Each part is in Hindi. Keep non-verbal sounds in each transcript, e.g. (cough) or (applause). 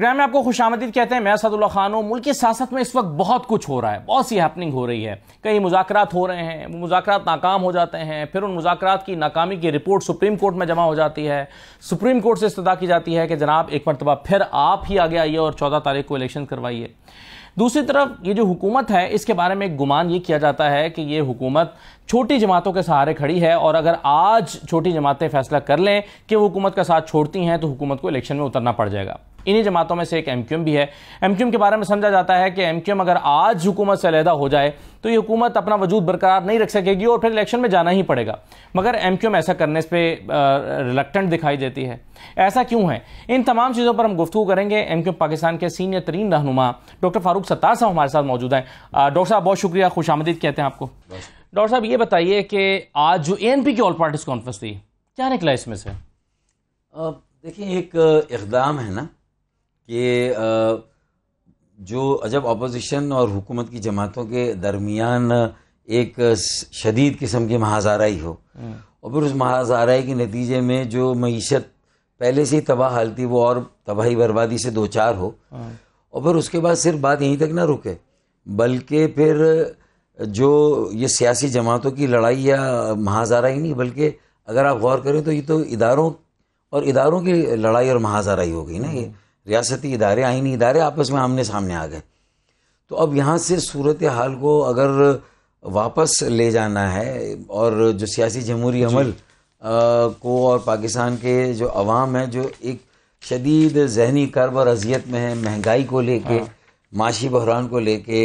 प्रोग्राम में आपको खुश आमदीद कहते हैं मैं सदुल्ला खान हूँ मुल्क की सियासत में इस वक्त बहुत कुछ हो रहा है बहुत सी हैपनिंग हो रही है कई मुजाकर हो रहे हैं मुजाकर नाकाम हो जाते हैं फिर उन मुजाकर की नाकामी की रिपोर्ट सुप्रीम कोर्ट में जमा हो जाती है सुप्रीम कोर्ट से इस्तः की जाती है कि जनाब एक मरतबा फिर आप ही आगे आइए और चौदह तारीख को इलेक्शन करवाइए दूसरी तरफ ये जो हुकूमत है इसके बारे में एक गुमान ये किया जाता है कि ये हुकूमत छोटी जमातों के सहारे खड़ी है और अगर आज छोटी जमातें फैसला कर लें कि वो हुकूमत का साथ छोड़ती हैं तो हुकूमत को इलेक्शन में उतरना पड़ जाएगा इन्हीं जमातों में से एक एम भी है एम के बारे में समझा जाता है कि एम अगर आज हुकूमत से अलहदा हो जाए तो ये हुकूमत अपना वजूद बरकरार नहीं रख सकेगी और फिर इलेक्शन में जाना ही पड़ेगा मगर एम ऐसा करने पर रिलक्टेंट दिखाई देती है ऐसा क्यों है इन तमाम चीज़ों पर हम गुफ्तू करेंगे एम पाकिस्तान के सीनियर तरीन रहनुमा डॉक्टर फारूक सत्तार साहब हमारे साथ मौजूद हैं डॉक्टर साहब बहुत शुक्रिया खुश आमदीद कहते हैं आपको डॉक्टर साहब ये बताइए कि आज जो ए की ऑल पार्टीज कॉन्फ्रेंस थी क्या निकला इसमें से देखिए एक इकदाम है ना कि जो जब अपोजिशन और हुकूमत की जमातों के दरमियान एक शदीद किस्म की महाजाराई हो हम्म। और फिर उस महाजाराई के नतीजे में जो मीशत पहले से ही तबाह हाल थी वो और तबाही बर्बादी से दो चार हो हाँ। और फिर उसके बाद सिर्फ बात यहीं तक ना रुके बल्कि फिर जो ये सियासी जमातों की लड़ाई या महाजारा ही नहीं बल्कि अगर आप गौर करें तो ये तो इदारों और इदारों की लड़ाई और महाजाराई हो गई ना ये हम्म। रियासती इदारे आइनी इदारे आपस में आमने सामने आ गए तो अब यहाँ से सूरत हाल को अगर वापस ले जाना है और जो सियासी जमहूरी अमल को और पाकिस्तान के जो अवाम है जो एक शदीद जहनी कर्ब और अजियत में है महंगाई को लेके हाँ। माशी बहरान को लेके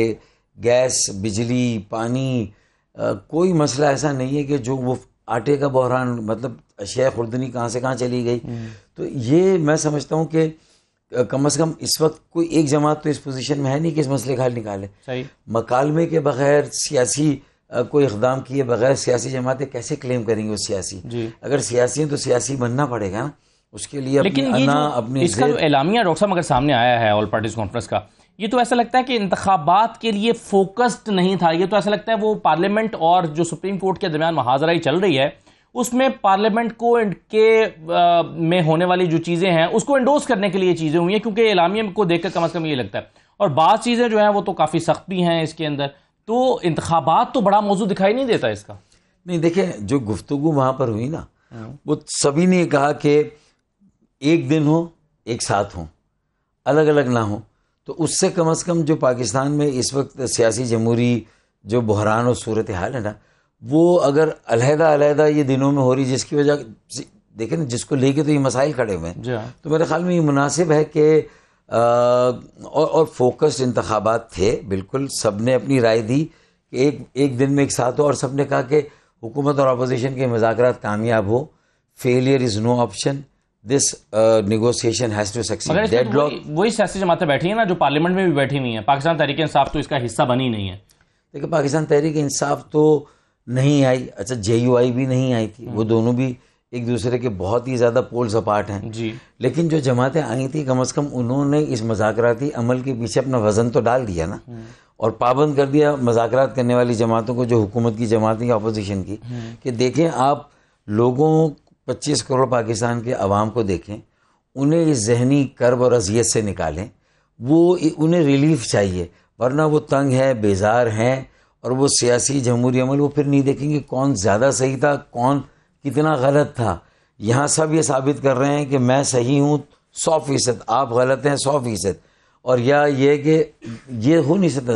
गैस बिजली पानी आ, कोई मसला ऐसा नहीं है कि जो वो आटे का बहरान मतलब अशिया खुर्दनी कहाँ से कहाँ चली गई हम्म। तो ये मैं समझता हूँ कि कम से कम इस वक्त कोई एक जमात तो इस पोजीशन में है नहीं कि इस मसले का हल निकाले मकालमे के बगैर सियासी कोई इकदाम किए बगैर सियासी जमातें कैसे क्लेम करेंगी वो सियासी अगर सियासी हैं तो सियासी बनना पड़ेगा ना उसके लिए लेकिन एलामिया डॉक्टर साहब अगर सामने आया है ऑल पार्टीज कॉन्फ्रेंस का ये तो ऐसा लगता है कि इंतबात के लिए फोकस्ड नहीं था ये तो ऐसा लगता है वो पार्लियामेंट और जो सुप्रीम कोर्ट के दरमियान महाजराई चल रही है उसमें पार्लियामेंट को के आ, में होने वाली जो चीज़ें हैं उसको एंडोर्स करने के लिए चीज़ें हुई हैं क्योंकि इलामिया को देखकर कम अज़ कम ये लगता है और बाद चीज़ें जो हैं वो तो काफ़ी सख्त भी हैं इसके अंदर तो इंतबात तो बड़ा मौजूद दिखाई नहीं देता इसका नहीं देखिए जो गुफ्तु वहाँ पर हुई ना हाँ। वो सभी ने कहा कि एक दिन हो एक साथ हो अलग अलग ना हो तो उससे कम अज़ कम जो पाकिस्तान में इस वक्त सियासी जमहूरी जो बहरान और सूरत हाल है ना वो अगर अलहदा अलहदा ये दिनों में हो रही जिसकी वजह देखें ना जिसको लेके तो ये मसाइल खड़े हुए हैं हाँ। तो मेरे ख्याल में ये मुनासिब है कि और और फोकस्ड इंतबात थे बिल्कुल सब ने अपनी राय दी कि एक एक दिन में एक साथ हो और सब ने कहा कि हुकूमत और अपोजिशन के मजाक कामयाब हो failure is no option this negotiation has to success deadlock वही सियासी जमातें बैठी हैं ना जो पार्लियामेंट में भी बैठी हुई हैं पाकिस्तान तहरीक इंसाफ तो इसका हिस्सा बनी नहीं है देखिए पाकिस्तान तहरीक इंसाफ तो नहीं आई अच्छा जे भी नहीं आई थी वो हम्म। दोनों भी एक दूसरे के बहुत ही ज़्यादा पोल सपाट हैं जी लेकिन जो जमातें आई थी कम अज़ कम उन्होंने इस मजाकराती अमल के पीछे अपना वज़न तो डाल दिया ना हम्म। और पाबंद कर दिया मजाकरात करने वाली जमातों को जो हुकूमत की जमातें या अपोजिशन की हम्म। कि देखें आप लोगों पच्चीस करोड़ पाकिस्तान के अवाम को देखें उन्हें इस जहनी कर्ब और अजियत से निकालें वो उन्हें रिलीफ चाहिए वरना वो तंग है बेजार हैं और वो सियासी जमहूरी अमल वो फिर नहीं देखेंगे कौन ज़्यादा सही था कौन कितना गलत था यहाँ सब ये साबित कर रहे हैं कि मैं सही हूँ सौ फीसद आप गलत हैं सौ फीसद और या ये कि ये हो नहीं सकता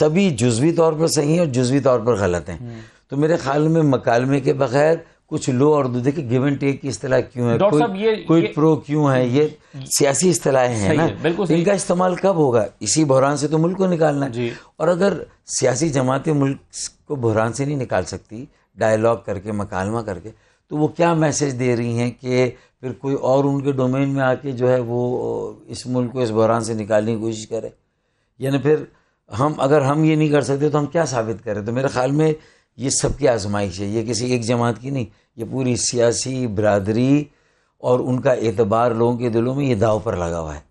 सभी जुजवी तौर पर सही हैं और जुजवी तौर पर गलत हैं तो मेरे ख्याल में मकालमे के बगैर कुछ लो और दो देखिए गिव एंड टेक की इस्तेलाह क्यों है कोई, ये, कोई ये, प्रो क्यों है ये सियासी इतलाएं हैं ना है, इनका इस्तेमाल कब होगा इसी बहरान से तो मुल्क को निकालना है और अगर सियासी जमातें मुल्क को बहरान से नहीं निकाल सकती डायलॉग करके मकालमा करके तो वो क्या मैसेज दे रही हैं कि फिर कोई और उनके डोमेन में आके जो है वो इस मुल्क को इस बहरान से निकालने की कोशिश करे यानी फिर हम अगर हम ये नहीं कर सकते तो हम क्या साबित करें तो मेरे ख्याल में ये सबकी आजमाइश है ये किसी एक जमात की नहीं ये पूरी सियासी बरदरी और उनका एतबार लोगों के दिलों में ये दाव पर लगा हुआ है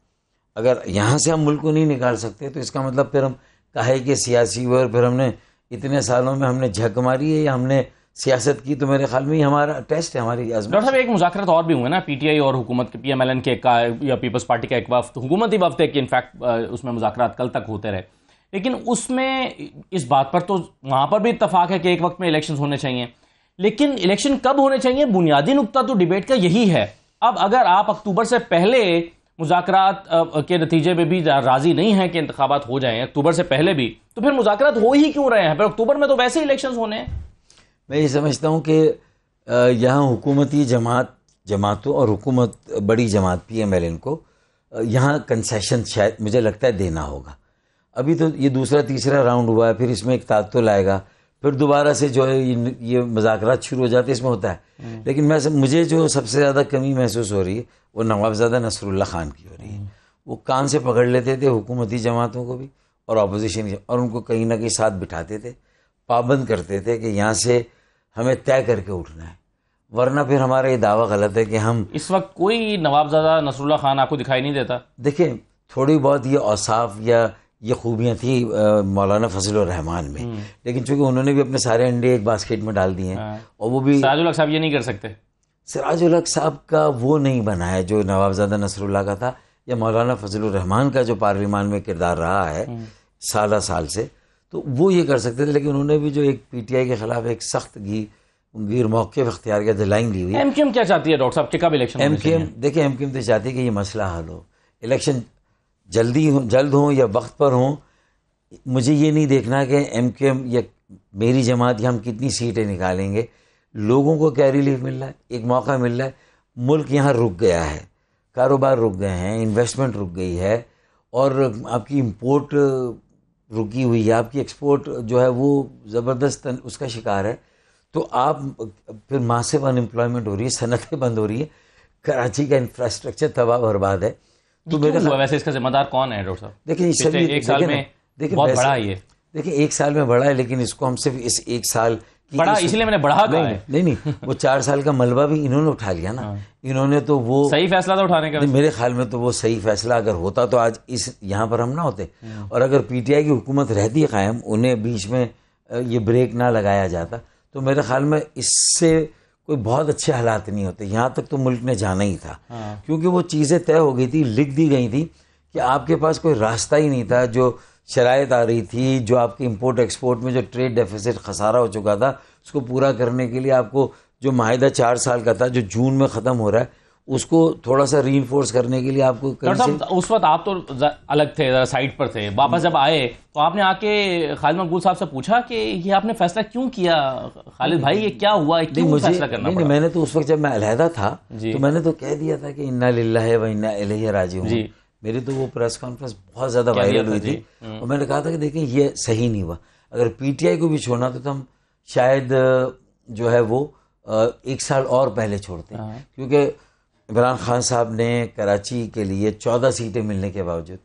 अगर यहाँ से हम मुल्क को नहीं निकाल सकते तो इसका मतलब फिर हम कहे कि सियासी हुए और फिर हमने इतने सालों में हमने झक मारी है या हमने सियासत की तो मेरे ख्याल में हमारा टेस्ट है हमारी डॉक्टर साहब एक मुजाकरत और भी हुए ना पीटीआई और हुकूमत के पीएमएलएन के का या पीपल्स पार्टी का एक वफ्त ही वफ्त है कि इनफैक्ट उसमें मुजाकर कल तक होते रहे लेकिन उसमें इस बात पर तो वहाँ पर भी इतफाक़ है कि एक वक्त में इलेक्शन होने चाहिए लेकिन इलेक्शन कब होने चाहिए बुनियादी नुकता तो डिबेट का यही है अब अगर आप अक्टूबर से पहले मुजाकर के नतीजे में भी राज़ी नहीं है कि इंतबात हो जाए अक्टूबर से पहले भी तो फिर मुजाकर हो ही क्यों रहे हैं फिर अक्टूबर में तो वैसे ही इलेक्शन होने हैं मैं ये समझता हूँ कि यहाँ हुकूमती जमात जमातों और हुकूमत बड़ी जमात पी एम एल को यहाँ कंसेशन शायद मुझे लगता है देना होगा अभी तो ये दूसरा तीसरा राउंड हुआ है फिर इसमें एक तो लाएगा फिर दोबारा से जो है ये, मजाक मजाकरात शुरू हो जाते हैं इसमें होता है हम्म। लेकिन मैं सब, मुझे जो सबसे ज़्यादा कमी महसूस हो रही है वो नवाबजादा नसरुल्ला खान की हो रही है हम्म। वो कान से पकड़ लेते थे हुकूमती जमातों को भी और अपोजिशन और उनको कहीं ना कहीं साथ बिठाते थे पाबंद करते थे कि यहाँ से हमें तय करके उठना है वरना फिर हमारा ये दावा गलत है कि हम इस वक्त कोई नवाबजादा नसरुल्ला खान आपको दिखाई नहीं देता देखिए थोड़ी बहुत ये औसाफ या ये खूबियाँ थी मौलाना फजल रहमान में हम्म। लेकिन चूंकि उन्होंने भी अपने सारे अंडे एक बास्केट में डाल दिए हैं हाँ। और वो भी सराज साहब ये नहीं कर सकते सराजुल हक साहब का वो नहीं बना है जो नवाबजादा नसरुल्ला का था या मौलाना फजल रहमान का जो पार्लिमान में किरदार रहा है हम्म। सारा साल से तो वो ये कर सकते थे लेकिन उन्होंने भी जो एक पीटीआई के खिलाफ एक सख्त गी गिर मौके अख्तियार के दिलाइन दी हुई एम क्या चाहती है डॉक्टर साहब के कब इलेक्शन एम देखिए एम तो चाहती है कि ये मसला हल हो इलेक्शन जल्दी हो जल्द हों या वक्त पर हों मुझे ये नहीं देखना कि एम क्यू एम या मेरी जमात या हम कितनी सीटें निकालेंगे लोगों को क्या रिलीफ मिल रहा है एक मौका मिल रहा है मुल्क यहाँ रुक गया है कारोबार रुक गए हैं इन्वेस्टमेंट रुक गई है और आपकी इम्पोर्ट रुकी हुई है आपकी एक्सपोर्ट जो है वो ज़बरदस्त उसका शिकार है तो आप फिर मासिव अनएम्प्लॉयमेंट हो रही है सनतें बंद हो रही है कराची का इंफ्रास्ट्रक्चर तबाह बर्बाद है तो मेरे हुआ वैसे इसका जिम्मेदार कौन है डॉक्टर साहब देखिए एक साल में देखिए बहुत बड़ा ये देखिए एक साल में बड़ा है लेकिन इसको हम सिर्फ इस एक साल बड़ा इसलिए मैंने बढ़ा नहीं, नहीं नहीं वो चार साल का मलबा भी इन्होंने उठा लिया ना हाँ। इन्होंने तो वो सही फैसला तो उठाने का मेरे ख्याल में तो वो सही फैसला अगर होता तो आज इस यहाँ पर हम ना होते हाँ। और अगर पीटीआई की हुकूमत रहती है कायम उन्हें बीच में ये ब्रेक ना लगाया जाता तो मेरे ख्याल में इससे कोई बहुत अच्छे हालात नहीं होते यहाँ तक तो मुल्क ने जाना ही था हाँ। क्योंकि वो चीज़ें तय हो गई थी लिख दी गई थी कि आपके पास कोई रास्ता ही नहीं था जो शराय आ रही थी जो आपके इम्पोर्ट एक्सपोर्ट में जो ट्रेड डेफिसिट खसारा हो चुका था उसको पूरा करने के लिए आपको जो माहिदा चार साल का था जो जून में ख़त्म हो रहा है उसको थोड़ा सा री करने के लिए आपको से... उस वक्त आप तो अलग थे साइड पर थे वापस जब आए तो आपने आके खालिद मकबूल साहब से पूछा कि ये आपने फैसला क्यों किया खालिद भाई ये क्या हुआ क्यों मुझे फैसला करना नहीं, नहीं, मैंने तो उस वक्त जब मैं अलहदा था तो मैंने तो कह दिया था कि इन्ना लिल्ला व इन्ना अलह राजी हूँ मेरी तो वो प्रेस कॉन्फ्रेंस बहुत ज़्यादा वायरल हुई थी हम्म। और मैंने कहा था कि देखें ये सही नहीं हुआ अगर पीटीआई को भी छोड़ना तो, तो हम शायद जो है वो एक साल और पहले छोड़ते हाँ। क्योंकि इमरान खान साहब ने कराची के लिए चौदह सीटें मिलने के बावजूद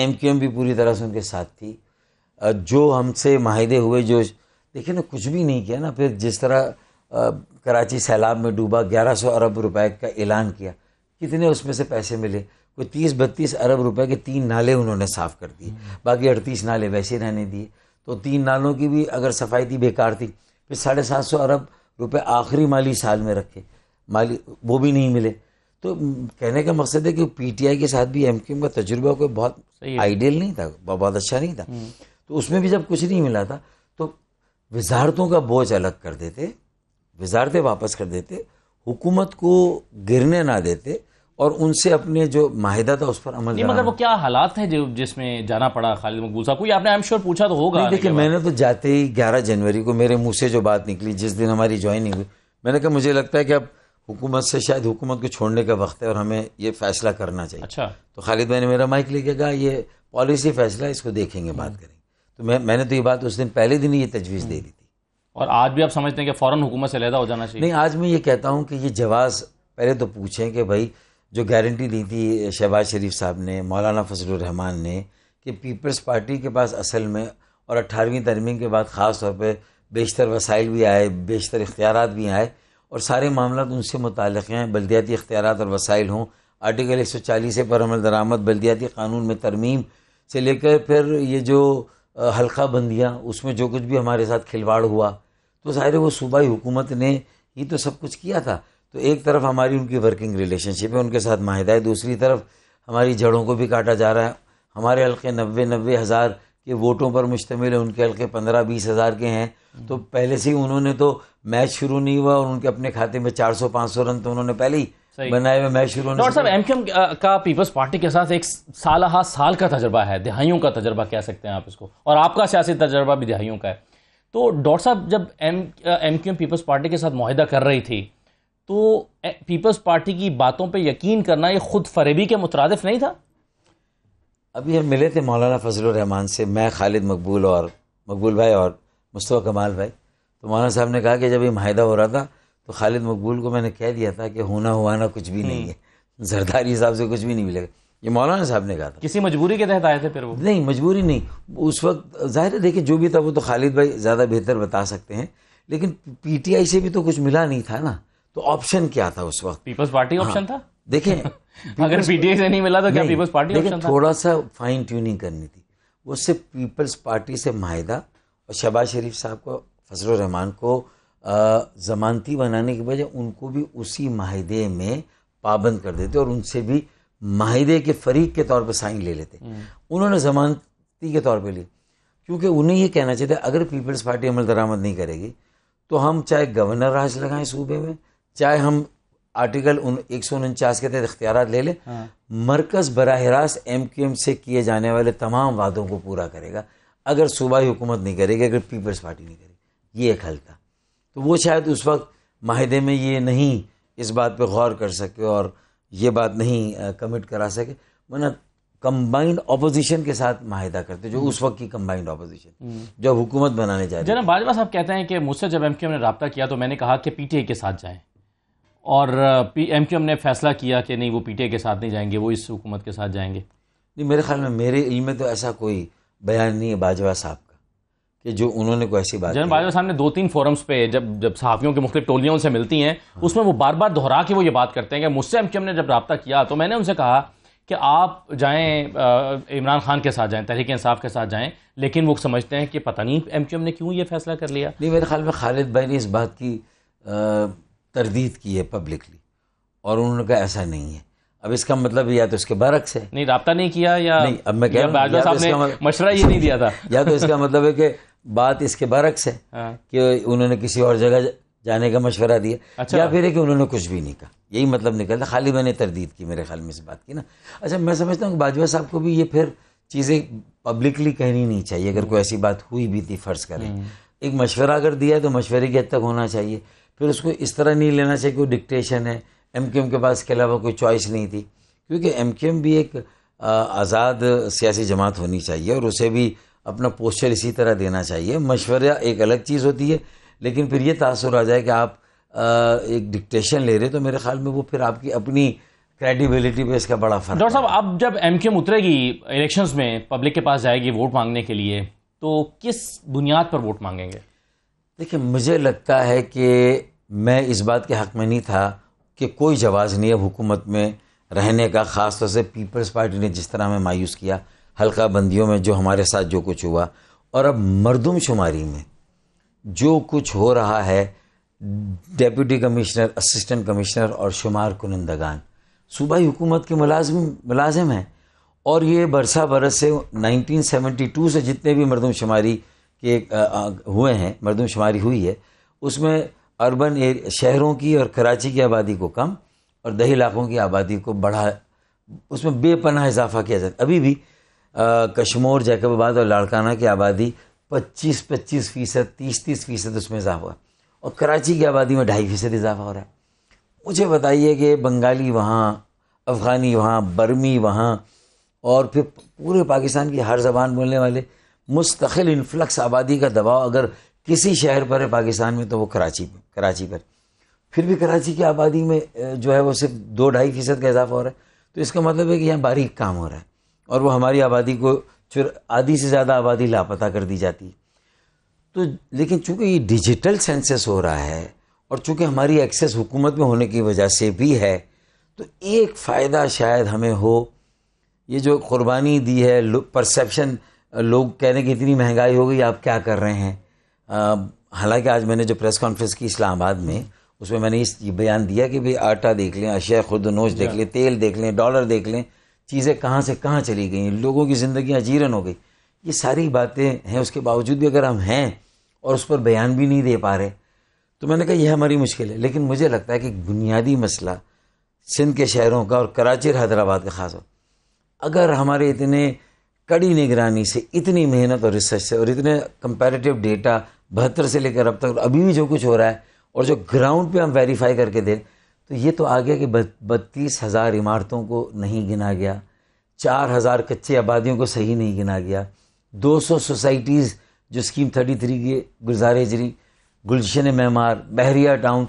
एम क्यू एम भी पूरी तरह से उनके साथ थी जो हमसे माहिदे हुए जो देखिए ना कुछ भी नहीं किया ना फिर जिस तरह कराची सैलाब में डूबा 1100 अरब रुपए का ऐलान किया कितने उसमें से पैसे मिले कोई तीस बत्तीस अरब रुपए के तीन नाले उन्होंने साफ़ कर दिए बाकी अड़तीस नाले वैसे रहने दिए तो तीन नालों की भी अगर सफाई थी बेकार थी फिर साढ़े सात सौ अरब रुपए आखिरी माली साल में रखे माली वो भी नहीं मिले तो कहने का मकसद है कि पीटीआई के साथ भी एम का तजुर्बा कोई बहुत आइडियल नहीं था बहुत अच्छा नहीं था हम्म। तो उसमें भी जब कुछ नहीं मिला था तो वजारतों का बोझ अलग कर देते वजारतें वापस कर देते हुकूमत को गिरने ना देते और उनसे अपने जो माहिदा था उस पर अमल नहीं मगर वो क्या हालात थे जो जिसमें जाना पड़ा खालिद मकबूल साहब को आपने आई एम श्योर पूछा तो होगा देखिए मैंने तो जाते ही ग्यारह जनवरी को मेरे मुंह से जो बात निकली जिस दिन हमारी ज्वाइनिंग हुई मैंने कहा मुझे लगता है कि अब हुकूमत से शायद हुकूमत को छोड़ने का वक्त है और हमें ये फैसला करना चाहिए अच्छा तो खालिद भाई ने मेरा माइक लेके कहा ये पॉलिसी फैसला इसको देखेंगे बात हम्म। करेंगे तो मैं मैंने तो ये बात उस दिन पहले दिन ही ये तजवीज़ दे हम्म। दी थी और आज भी आप समझते हैं कि फ़ौरन हुकूमत से लहदा हो जाना चाहिए नहीं आज मैं ये कहता हूँ कि ये जवाब पहले तो पूछें कि भाई जो गारंटी दी थी शहबाज शरीफ साहब ने मौलाना रहमान ने कि पीपल्स पार्टी के पास असल में और अट्ठारहवीं तरमीम के बाद ख़ास तौर पर बेशतर वसाइल भी आए बेशतर इख्तियार भी आए और सारे मामला उनसे मुतल हैं बलदियाती इख्तियार और वसाइल हों आर्टिकल एक सौ चालीस पर अमल दरामद बलदियाती कानून में तरमीम से लेकर फिर ये जो हल्का बंदियाँ उसमें जो कुछ भी हमारे साथ खिलवाड़ हुआ तो ज़ाहिर वो सूबाई हुकूमत ने ही तो सब कुछ किया था तो एक तरफ हमारी उनकी वर्किंग रिलेशनशिप है उनके साथ माहिदा है दूसरी तरफ हमारी जड़ों को भी काटा जा रहा है हमारे हल्के नब्बे नब्बे हज़ार के वोटों पर मुश्तमिल है उनके हल्के पंद्रह बीस हज़ार के हैं तो पहले से ही उन्होंने तो मैच शुरू नहीं हुआ और उनके अपने खाते में 400-500 रन तो उन्होंने पहले ही बनाए हुए मैच शुरू डॉक्टर साहब एमकेएम का पीपल्स पार्टी के साथ एक साल हा साल का तजर्बा है दिहाइयों का तजर्बा कह सकते हैं आप इसको और आपका सियासी तजर्बा भी दिहाइयों का है तो डॉक्टर साहब जब एम एम पीपल्स पार्टी के साथ माहिदा कर रही थी तो पीपल्स पार्टी की बातों पर यकीन करना ये खुद फरेबी के मुतरदफ नहीं था अभी हम मिले थे मौलाना फजल रहमान से मैं खालिद मकबूल और मकबूल भाई और मुस्तफ़ा कमाल भाई तो मौलाना साहब ने कहा कि जब ये माहिदा हो रहा था तो खालिद मकबूल को मैंने कह दिया था कि होना हुआ ना कुछ भी नहीं हम्म। है जरदारी हिसाब से कुछ भी नहीं मिलेगा ये मौलाना साहब ने कहा था किसी मजबूरी के तहत आए थे फिर वो नहीं मजबूरी नहीं उस वक्त जाहिर है देखिए जो भी था वो तो खालिद भाई ज़्यादा बेहतर बता सकते हैं लेकिन पी टी आई से भी तो कुछ मिला नहीं था ना तो ऑप्शन क्या था उस वक्त पीपल्स पार्टी ऑप्शन था देखें (laughs) अगर पीटीआई से नहीं मिला तो क्या पीपल्स पार्टी ऑप्शन था थोड़ा सा फाइन ट्यूनिंग करनी थी वो सिर्फ पीपल्स पार्टी से माहिदा और शहबाज शरीफ साहब को फजल रहमान को ज़मानती बनाने के बजाय उनको भी उसी माहदे में पाबंद कर देते और उनसे भी माहदे के फरीक के तौर पर साइन ले लेते हम्म। उन्होंने जमानती के तौर पर ली क्योंकि उन्हें ये कहना चाहिए अगर पीपल्स पार्टी अमल दरामद नहीं करेगी तो हम चाहे गवर्नर राज लगाएं सूबे में चाहे हम आर्टिकल उन एक सौ उनचास के तहत इख्तियार ले लें हाँ। मरकज़ बरह रास्त एम क्यू एम से किए जाने वाले तमाम वादों को पूरा करेगा अगर सूबाई हुकूमत नहीं करेगी अगर पीपल्स पार्टी नहीं करेगी ये एक हल था तो वो शायद उस वक्त माहदे में ये नहीं इस बात पे गौर कर सके और ये बात नहीं कमिट करा सके वरना कम्बाइंड अपोजिशन के साथ माहिदा करते जो उस वक्त की कम्बाइंड हम्म। ऑपोजिशन जब हुकूमत बनाने जाए जना बाजवा साहब कहते हैं कि मुझसे जब एम क्यू एम ने रबता किया तो मैंने कहा कि पी टी ए के साथ जाएँ और पी एम क्यू एम ने फैसला किया कि नहीं वो पी टी ए के साथ नहीं जाएंगे वो इस हुकूमत के साथ जाएँगे नहीं मेरे ख्याल में मेरे इल्म में तो ऐसा कोई बयान नहीं है बाजवा साहब कि जो उन्होंने कोई ऐसी बात जनरल बाजवा साहब ने दो तीन फोरम्स पे जब जब सहाफ़ियों के मुख्य टोलियों से मिलती हैं उसमें वो बार बार दोहरा के वो ये बात करते हैं कि मुझसे एम ने जब रबता किया तो मैंने उनसे कहा कि आप जाएं इमरान खान के साथ जाएं तहरीक इंसाफ के साथ जाएं लेकिन वो समझते हैं कि पता नहीं एम ने क्यों ये फैसला कर लिया नहीं मेरे ख्याल में खालिद भाई ने इस बात की तरदीद की है पब्लिकली और उन्होंने कहा ऐसा नहीं है अब इसका मतलब या तो इसके बरक्स है नहीं रबता नहीं किया या नहीं अब मैं कह रहा हूँ तो मतलब मशरा ये नहीं दिया था या तो इसका मतलब है कि बात इसके बरक्स है हाँ। कि उन्होंने किसी और जगह जाने का मशवरा दिया अच्छा। या फिर है कि उन्होंने कुछ भी नहीं कहा यही मतलब निकलता खाली मैंने तरदीद की मेरे ख्याल में इस बात की ना अच्छा मैं समझता हूँ बाजवा साहब को भी ये फिर चीज़ें पब्लिकली कहनी नहीं चाहिए अगर कोई ऐसी बात हुई भी थी फ़र्ज़ करें हम्म। एक मशवरा अगर दिया तो मशवरे की हद तक होना चाहिए फिर उसको इस तरह नहीं लेना चाहिए कि डिक्टेशन है एम के पास इसके अलावा कोई चॉइस नहीं थी क्योंकि एम भी एक आज़ाद सियासी जमात होनी चाहिए और उसे भी अपना पोस्चर इसी तरह देना चाहिए मशवरा एक अलग चीज़ होती है लेकिन फिर ये तासर आ जाए कि आप एक डिक्टेशन ले रहे तो मेरे ख्याल में वो फिर आपकी अपनी क्रेडिबिलिटी पे इसका बड़ा फर्क डॉक्टर साहब अब जब एम क्यूम उतरेगी इलेक्शंस में पब्लिक के पास जाएगी वोट मांगने के लिए तो किस बुनियाद पर वोट मांगेंगे देखिए मुझे लगता है कि मैं इस बात के हक़ में नहीं था कि कोई जवाज़ नहीं है हुकूमत में रहने का ख़ास तौर से पीपल्स पार्टी ने जिस तरह हमें मायूस किया हल्का बंदियों में जो हमारे साथ जो कुछ हुआ और अब शुमारी में जो कुछ हो रहा है डेप्यूटी कमिश्नर असिस्टेंट कमिश्नर और शुमार कुनंदगान सूबाई हुकूमत के मुलाजम मुलाजिम हैं और ये बरसा बरस से 1972 से जितने भी मरदम शुमारी के आ, आ, हुए हैं मरदम शुमारी हुई है उसमें अर्बन एरिया शहरों की और कराची की आबादी को कम और दही इलाकों की आबादी को बढ़ा उसमें बेपनाह इजाफा किया जाता अभी भी कश्मोर जैकबाबाद और लाड़काना की आबादी 25 25 फीसद तीस तीस फीसद उसमें इजाफा हुआ और कराची की आबादी में ढाई फीसद इजाफा हो रहा है मुझे बताइए कि बंगाली वहाँ अफ़गानी वहाँ बर्मी वहाँ और फिर पूरे पाकिस्तान की हर जबान बोलने वाले मुस्तकिल इन्फ्लक्स आबादी का दबाव अगर किसी शहर पर है पाकिस्तान में तो वो कराची में कराची पर फिर भी कराची की आबादी में जो है वो सिर्फ दो ढाई फीसद का इजाफा हो रहा है तो इसका मतलब है कि यहाँ बारीक काम हो रहा है और वो हमारी आबादी को फिर आधी से ज़्यादा आबादी लापता कर दी जाती तो लेकिन चूंकि ये डिजिटल सेंसस हो रहा है और चूंकि हमारी एक्सेस हुकूमत में होने की वजह से भी है तो एक फ़ायदा शायद हमें हो ये जो कुर्बानी दी है लो, परसेप्शन लोग हैं कि इतनी महंगाई हो गई आप क्या कर रहे हैं हालांकि आज मैंने जो प्रेस कॉन्फ्रेंस की इस्लामाबाद में उसमें मैंने इस बयान दिया कि भाई आटा देख लें अशिया नोश देख लें तेल देख लें डॉलर देख लें चीज़ें कहाँ से कहाँ चली गई लोगों की ज़िंदगी अजीरन हो गई ये सारी बातें हैं उसके बावजूद भी अगर हम हैं और उस पर बयान भी नहीं दे पा रहे तो मैंने कहा यह हमारी मुश्किल है लेकिन मुझे लगता है कि बुनियादी मसला सिंध के शहरों का और कराची और हैदराबाद का खास अगर हमारे इतने कड़ी निगरानी से इतनी मेहनत और रिसर्च से और इतने कंपेरेटिव डेटा बहत्तर से लेकर अब तक अभी भी जो कुछ हो रहा है और जो ग्राउंड पे हम वेरीफाई करके दें तो ये तो आ गया कि बत्तीस हज़ार इमारतों को नहीं गिना गया चार हज़ार कच्चे आबादियों को सही नहीं गिना गया दो सौ सोसाइटीज़ जो स्कीम थर्टी थ्री की गुलजार हजरी गुलशन मैमार बहरिया टाउन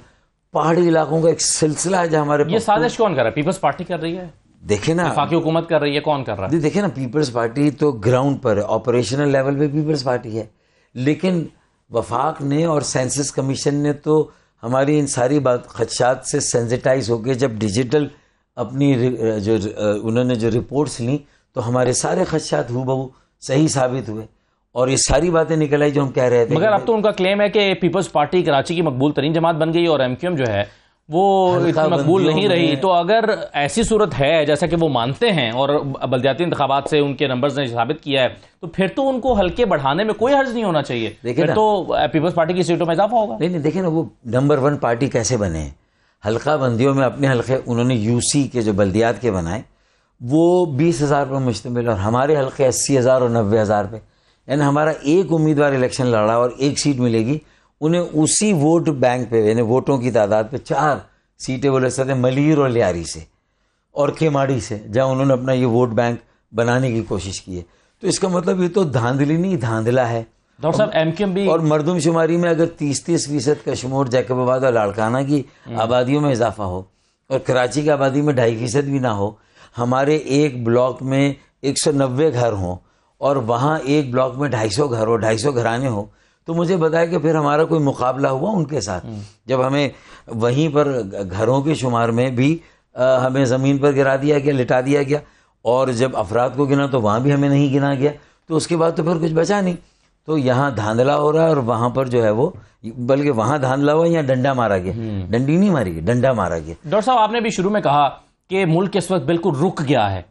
पहाड़ी इलाकों का एक सिलसिला है जहाँ हमारे ये साजिश कौन कर रहा है पीपल्स पार्टी कर रही है देखे ना वफाकी हुकूमत कर रही है कौन कर रहा है देखे ना पीपल्स पार्टी तो ग्राउंड पर है ऑपरेशनल लेवल पे पीपल्स पार्टी है लेकिन वफाक ने और सेंसिस कमीशन ने तो हमारी इन सारी बात खदशात से सेंसिटाइज होकर जब डिजिटल अपनी जो उन्होंने जो रिपोर्ट्स ली तो हमारे सारे खदशात हु बहू सही साबित हुए और ये सारी बातें निकल आई जो हम कह रहे थे मगर अब तो उनका क्लेम है कि पीपल्स पार्टी कराची की मकबूल तरीन जमात बन गई और एम जो है वो इतनी मकबूल नहीं रही तो अगर ऐसी सूरत है जैसा कि वो मानते हैं और बलदियाती इंतबात से उनके नंबर्स ने साबित किया है तो फिर तो उनको हल्के बढ़ाने में कोई हर्ज नहीं होना चाहिए देखिए तो पीपल्स uh, पार्टी की सीटों में इजाफा होगा नहीं नहीं देखिए ना वो नंबर वन पार्टी कैसे बने हल्का बंदियों में अपने हल्के उन्होंने यूसी के जो बल्दियात के बनाए वो बीस हज़ार पर मुश्तमिल और हमारे हल्के अस्सी हज़ार और नब्बे हज़ार पे यानी हमारा एक उम्मीदवार इलेक्शन लड़ा और एक सीट मिलेगी उन्हें उसी वोट बैंक पे यानी वोटों की तादाद पे चार सीटें वो ले सकते हैं मलिर और लियारी से और खेमाड़ी से जहाँ उन्होंने अपना ये वोट बैंक बनाने की कोशिश की है तो इसका मतलब ये तो धांधली नहीं धांधला है डॉक्टर साहब भी और मरदमशुमारी में अगर तीस तीस फीसद कश्मोर जैकबाबाद और लाड़काना की हम्म। आबादियों में इजाफा हो और कराची की आबादी में ढाई फीसद भी ना हो हमारे एक ब्लॉक में एक सौ नब्बे घर हों और वहाँ एक ब्लॉक में ढाई सौ घर हो ढाई सौ घराने हों तो मुझे बताया कि फिर हमारा कोई मुकाबला हुआ उनके साथ हम्म। जब हमें वहीं पर घरों के शुमार में भी हमें ज़मीन पर गिरा दिया गया लिटा दिया गया और जब अफराद को गिना तो वहाँ भी हमें नहीं गिना गया तो उसके बाद तो फिर कुछ बचा नहीं तो यहाँ धांधला हो रहा है और वहाँ पर जो है वो बल्कि वहाँ धांधला हुआ यहाँ डंडा मारा गया हम्म। डंडी नहीं मारी गई डंडा मारा गया डॉक्टर साहब आपने भी शुरू में कहा कि मुल्क इस वक्त बिल्कुल रुक गया है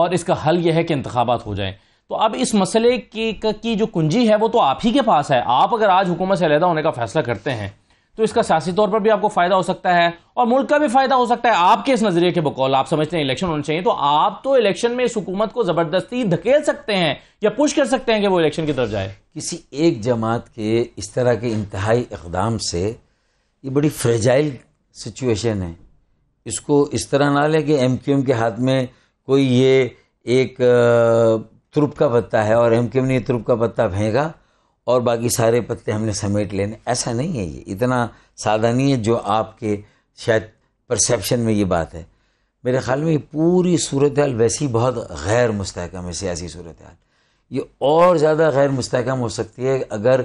और इसका हल यह है कि इंतबात हो जाएँ तो अब इस मसले की, की जो कुंजी है वो तो आप ही के पास है आप अगर आज हुकूमत से अलहदा होने का फैसला करते हैं तो इसका सियासी तौर पर भी आपको फ़ायदा हो सकता है और मुल्क का भी फ़ायदा हो सकता है आपके इस नज़रिए के बकौल आप समझते हैं इलेक्शन होने चाहिए तो आप तो इलेक्शन में इस हुकूमत को ज़बरदस्ती धकेल सकते हैं या पुश कर सकते हैं कि वो इलेक्शन की तरफ जाए किसी एक जमात के इस तरह के इंतहाई इकदाम से ये बड़ी फ्रेजाइल सिचुएशन है इसको इस तरह ना लें कि एम के हाथ में कोई ये एक तुरुप का पत्ता है और क्यों ने तुरुप का पत्ता फेंका और बाकी सारे पत्ते हमने समेट लेने ऐसा नहीं है ये इतना सादा नहीं है जो आपके शायद परसेप्शन में ये बात है मेरे ख्याल में ये पूरी सूरत हाल वैसी बहुत गैर मुस्तकम है सियासी सूरत हाल ये और ज़्यादा गैर मुस्तकम हो सकती है अगर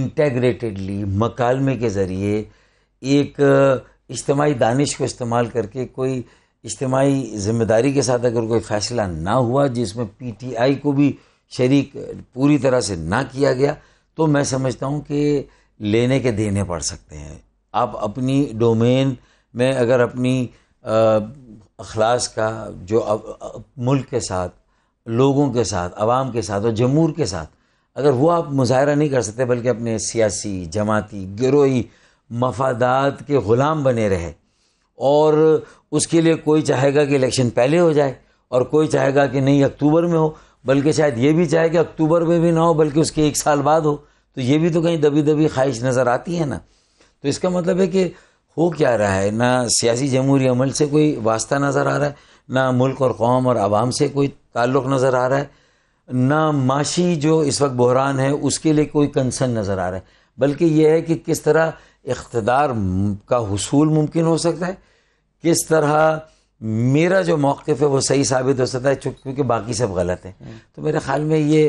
इंटेग्रेटेडली मकालमे के ज़रिए एक इज्तमाही दानिश को इस्तेमाल करके कोई इज्तमाही ज़िम्मेदारी के साथ अगर कोई फ़ैसला ना हुआ जिसमें पी टी आई को भी शर्क पूरी तरह से ना किया गया तो मैं समझता हूँ कि लेने के देने पड़ सकते हैं आप अपनी डोमेन में अगर अपनी अखलास का जो मुल्क के साथ लोगों के साथ आवाम के साथ और जमूर के साथ अगर वो आप मुजाहरा नहीं कर सकते बल्कि अपने सियासी जमाती गिरोही मफादात के ग़ुलाम बने रहे और उसके लिए कोई चाहेगा कि इलेक्शन पहले हो जाए और कोई चाहेगा कि नहीं अक्टूबर में हो बल्कि शायद ये भी चाहे कि अक्टूबर में भी ना हो बल्कि उसके एक साल बाद हो तो ये भी तो कहीं दबी दबी ख्वाहिश नज़र आती है ना तो इसका मतलब है कि हो क्या रहा है ना सियासी जमहूरी अमल से कोई वास्ता नज़र आ रहा है ना मुल्क और कौम और आवाम से कोई ताल्लुक़ नज़र आ रहा है ना माशी जो इस वक्त बहरान है उसके लिए कोई कंसर्न नज़र आ रहा है बल्कि यह है कि किस तरह इकतदार का हसूल मुमकिन हो सकता है किस तरह मेरा जो मौक़ है वो सही साबित हो सकता है क्योंकि बाकी सब गलत है तो मेरे ख्याल में ये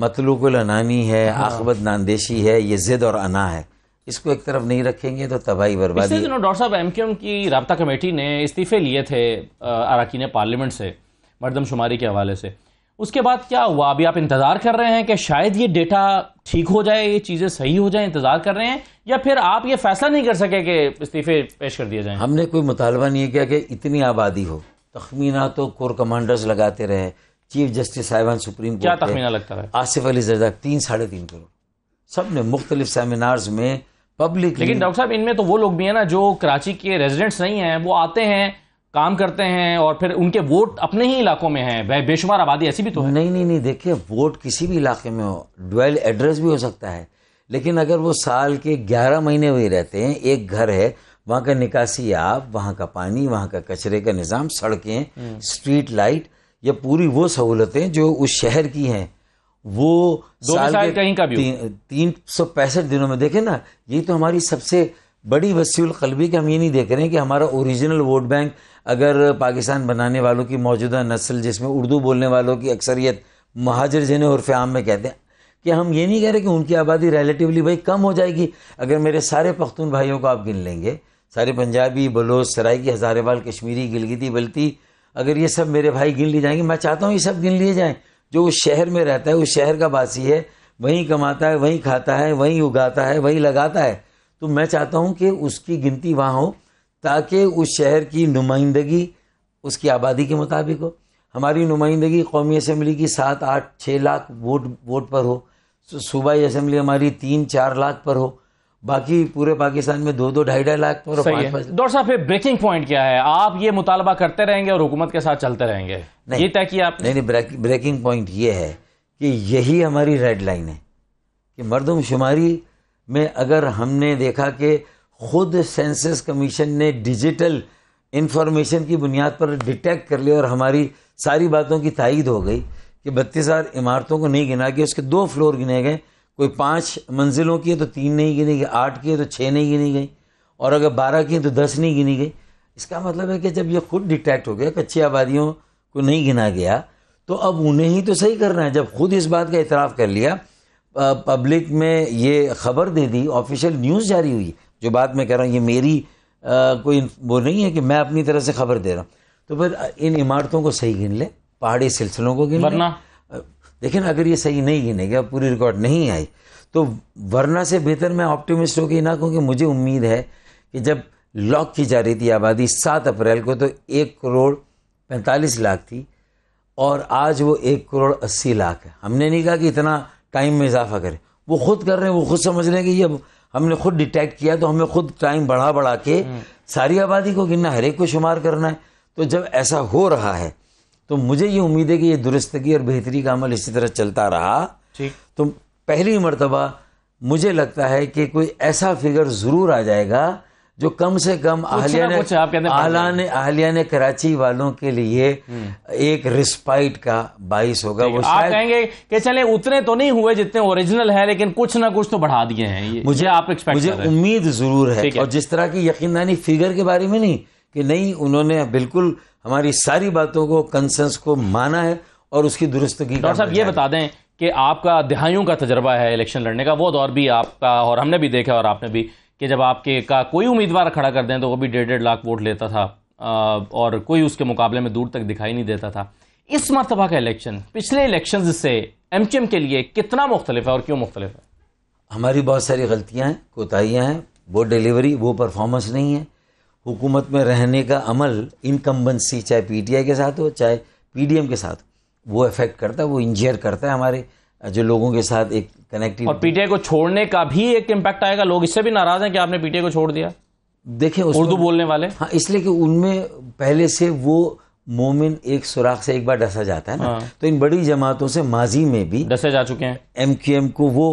मतलूकुल है हाँ। आखबत नानदेशी है ये ज़िद और अना है इसको एक तरफ नहीं रखेंगे तो तबाही बर्बादी दिनों डॉक्टर साहब एम क्यू एम की रबता कमेटी ने इस्तीफ़े लिए थे अरकान पार्लियामेंट से मरदमशुमारी के हवाले से उसके बाद क्या हुआ अभी आप इंतज़ार कर रहे हैं कि शायद ये डेटा ठीक हो जाए ये चीज़ें सही हो जाए इंतज़ार कर रहे हैं या फिर आप ये फैसला नहीं कर सके कि इस्तीफे पेश कर दिए जाएं हमने कोई मुतालबा नहीं किया कि इतनी आबादी हो तखमीना तो कोर कमांडर्स लगाते रहे चीफ जस्टिस साहिबान सुप्रीम कोर्ट क्या तखमीना लगता है आसिफ अली जरदा तीन साढ़े तीन करोड़ सब ने मुख्तलिफ सेमिनार्स में पब्लिक लेकिन डॉक्टर साहब इनमें तो वो लोग भी हैं ना जो कराची के रेजिडेंट्स नहीं हैं वो आते हैं काम करते हैं और फिर उनके वोट अपने ही इलाकों में हैं वह बेशुमार आबादी ऐसी भी तो है नहीं नहीं नहीं देखिए वोट किसी भी इलाके में हो डुअल एड्रेस भी हो सकता है लेकिन अगर वो साल के ग्यारह महीने वही रहते हैं एक घर है वहाँ का निकासी आप वहाँ का पानी वहाँ का कचरे का निज़ाम सड़कें हम्म। स्ट्रीट लाइट या पूरी वो सहूलतें जो उस शहर की हैं वो साल, के कहीं का भी तीन सौ पैंसठ दिनों में देखें ना ये तो हमारी सबसे बड़ी वसील के हम ये नहीं देख रहे हैं कि हमारा ओरिजिनल वोट बैंक अगर पाकिस्तान बनाने वालों की मौजूदा नस्ल जिसमें उर्दू बोलने वालों की अक्सरियत महाजर जिन्हें उर्फ आम में कहते हैं कि हम ये नहीं कह रहे कि उनकी आबादी रिलेटिवली भाई कम हो जाएगी अगर मेरे सारे पख्तून भाइयों को आप गिन लेंगे सारे पंजाबी बलोच की हज़ारेवाल कश्मीरी गिलगिती बल्ती अगर ये सब मेरे भाई गिन लिए जाएंगे मैं चाहता हूँ ये सब गिन लिए जाएँ जो उस शहर में रहता है उस शहर का बासी है वहीं कमाता है वहीं खाता है वहीं उगाता है वहीं लगाता है तो मैं चाहता हूँ कि उसकी गिनती वहाँ हो ताकि उस शहर की नुमाइंदगी उसकी आबादी के मुताबिक हो हमारी नुमाइंदगी कौमी असम्बली की सात आठ छः लाख वोट वोट पर हो सूबाई असम्बली हमारी तीन चार लाख पर हो बाकी पूरे पाकिस्तान में दो दो ढाई ढाई लाख पर डॉक्टर साहब फिर ब्रेकिंग पॉइंट क्या है आप ये मुतालबा करते रहेंगे और हुकूमत के साथ चलते रहेंगे नहीं ये तय किया आप नहीं नहीं ब्रेकिंग पॉइंट ये है कि यही हमारी रेड लाइन है कि मरदम शुमारी में अगर हमने देखा कि खुद सेंसस कमीशन ने डिजिटल इंफॉर्मेशन की बुनियाद पर डिटेक्ट कर लिया और हमारी सारी बातों की तायद हो गई कि बत्तीस हज़ार इमारतों को नहीं गिना गया उसके दो फ्लोर गिने गए कोई पाँच मंजिलों की है तो तीन नहीं गिनी गई आठ की है तो छः नहीं गिनी गई और अगर बारह की है तो दस नहीं गिनी गई इसका मतलब है कि जब ये खुद डिटेक्ट हो गया कच्ची आबादियों को नहीं गिना गया तो अब उन्हें ही तो सही करना है जब खुद इस बात का इतराफ़ कर लिया पब्लिक में ये खबर दे दी ऑफिशियल न्यूज़ जारी हुई जो बात मैं कह रहा हूँ ये मेरी आ, कोई वो नहीं है कि मैं अपनी तरह से खबर दे रहा हूँ तो फिर इन इमारतों को सही गिन ले पहाड़ी सिलसिलों को गिन वरना लेकिन अगर ये सही नहीं गिनेगा पूरी रिकॉर्ड नहीं आई तो वरना से बेहतर मैं ऑप्टिमिस्ट होकर ना कहूँ कि मुझे उम्मीद है कि जब लॉक की जा रही थी आबादी सात अप्रैल को तो एक करोड़ पैंतालीस लाख थी और आज वो एक करोड़ अस्सी लाख है हमने नहीं कहा कि इतना टाइम में इजाफा करें वो खुद कर रहे हैं वो खुद समझ रहे हैं कि ये हमने खुद डिटेक्ट किया तो हमें खुद टाइम बढ़ा बढ़ा के हम्म। सारी आबादी को गिनना हर एक को शुमार करना है तो जब ऐसा हो रहा है तो मुझे ये उम्मीद है कि ये दुरुस्तगी और बेहतरी का अमल इसी तरह चलता रहा ठीक तो पहली मरतबा मुझे लगता है कि कोई ऐसा फिगर ज़रूर आ जाएगा जो कम से कम आहलिया ने आहला ने आहलिया ने कराची वालों के लिए हम्म। एक रिस्पाइट का बाइस होगा वो आप कहेंगे कि चले उतने तो नहीं हुए जितने ओरिजिनल है लेकिन कुछ ना कुछ तो बढ़ा दिए हैं ये मुझे आप एक्सपेक्ट मुझे उम्मीद जरूर है और जिस तरह की यकीनदानी फिगर के बारे में नहीं कि नहीं उन्होंने बिल्कुल हमारी सारी बातों को कंसेंस को माना है और उसकी दुरुस्तगी डॉक्टर साहब ये बता दें कि आपका दिहाइयों का तजर्बा है इलेक्शन लड़ने का वो दौर भी आपका और हमने भी देखा और आपने भी कि जब आपके का कोई उम्मीदवार खड़ा कर दें तो वो भी डेढ़ डेढ़ लाख वोट लेता था और कोई उसके मुकाबले में दूर तक दिखाई नहीं देता था इस मरतबा का इलेक्शन पिछले इलेक्शन से एम के लिए कितना मुख्तलिफ है और क्यों मुख्तलिफ है हमारी बहुत सारी गलतियाँ हैं कोताहियाँ हैं वो डिलीवरी वो परफॉर्मेंस नहीं है हुकूमत में रहने का अमल इनकम्बेंसी चाहे पीटीआई के साथ हो चाहे पीडीएम के साथ वो अफेक्ट करता है वो इंजियर करता है हमारे जो लोगों के साथ एक कनेक्टिव और पीटीआई को छोड़ने का भी एक इम्पैक्ट आएगा लोग इससे भी नाराज हैं कि आपने पीटीआई को छोड़ दिया देखें उर्दू बोलने वाले हाँ इसलिए कि उनमें पहले से वो मोमिन एक सुराख से एक बार डसा जाता है ना हाँ। तो इन बड़ी जमातों से माजी में भी डसे जा चुके हैं एम को वो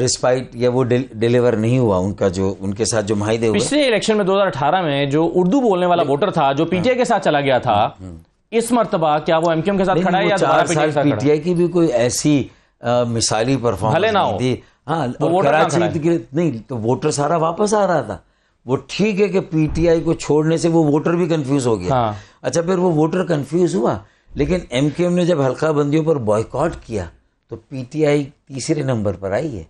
रिस्पाइट या वो डिलीवर नहीं हुआ उनका जो उनके साथ जो माहिदे पिछले इलेक्शन में 2018 में जो उर्दू बोलने वाला वोटर था जो पीटीआई हाँ। के साथ चला गया था हम्म। इस मरतबा क्या वो एमक्यूएम के साथ खड़ा है या पीटीआई की भी कोई ऐसी मिसाली परफॉर्मेंस थी हाँ तो और कराची के नहीं तो वोटर सारा वापस आ रहा था वो ठीक है कि पीटीआई को छोड़ने से वो वोटर भी कंफ्यूज हो गया हाँ। अच्छा फिर वो वोटर कंफ्यूज हुआ लेकिन एमकेएम ने जब हल्का बंदियों पर बॉयकॉट किया तो पीटीआई तीसरे नंबर पर आई है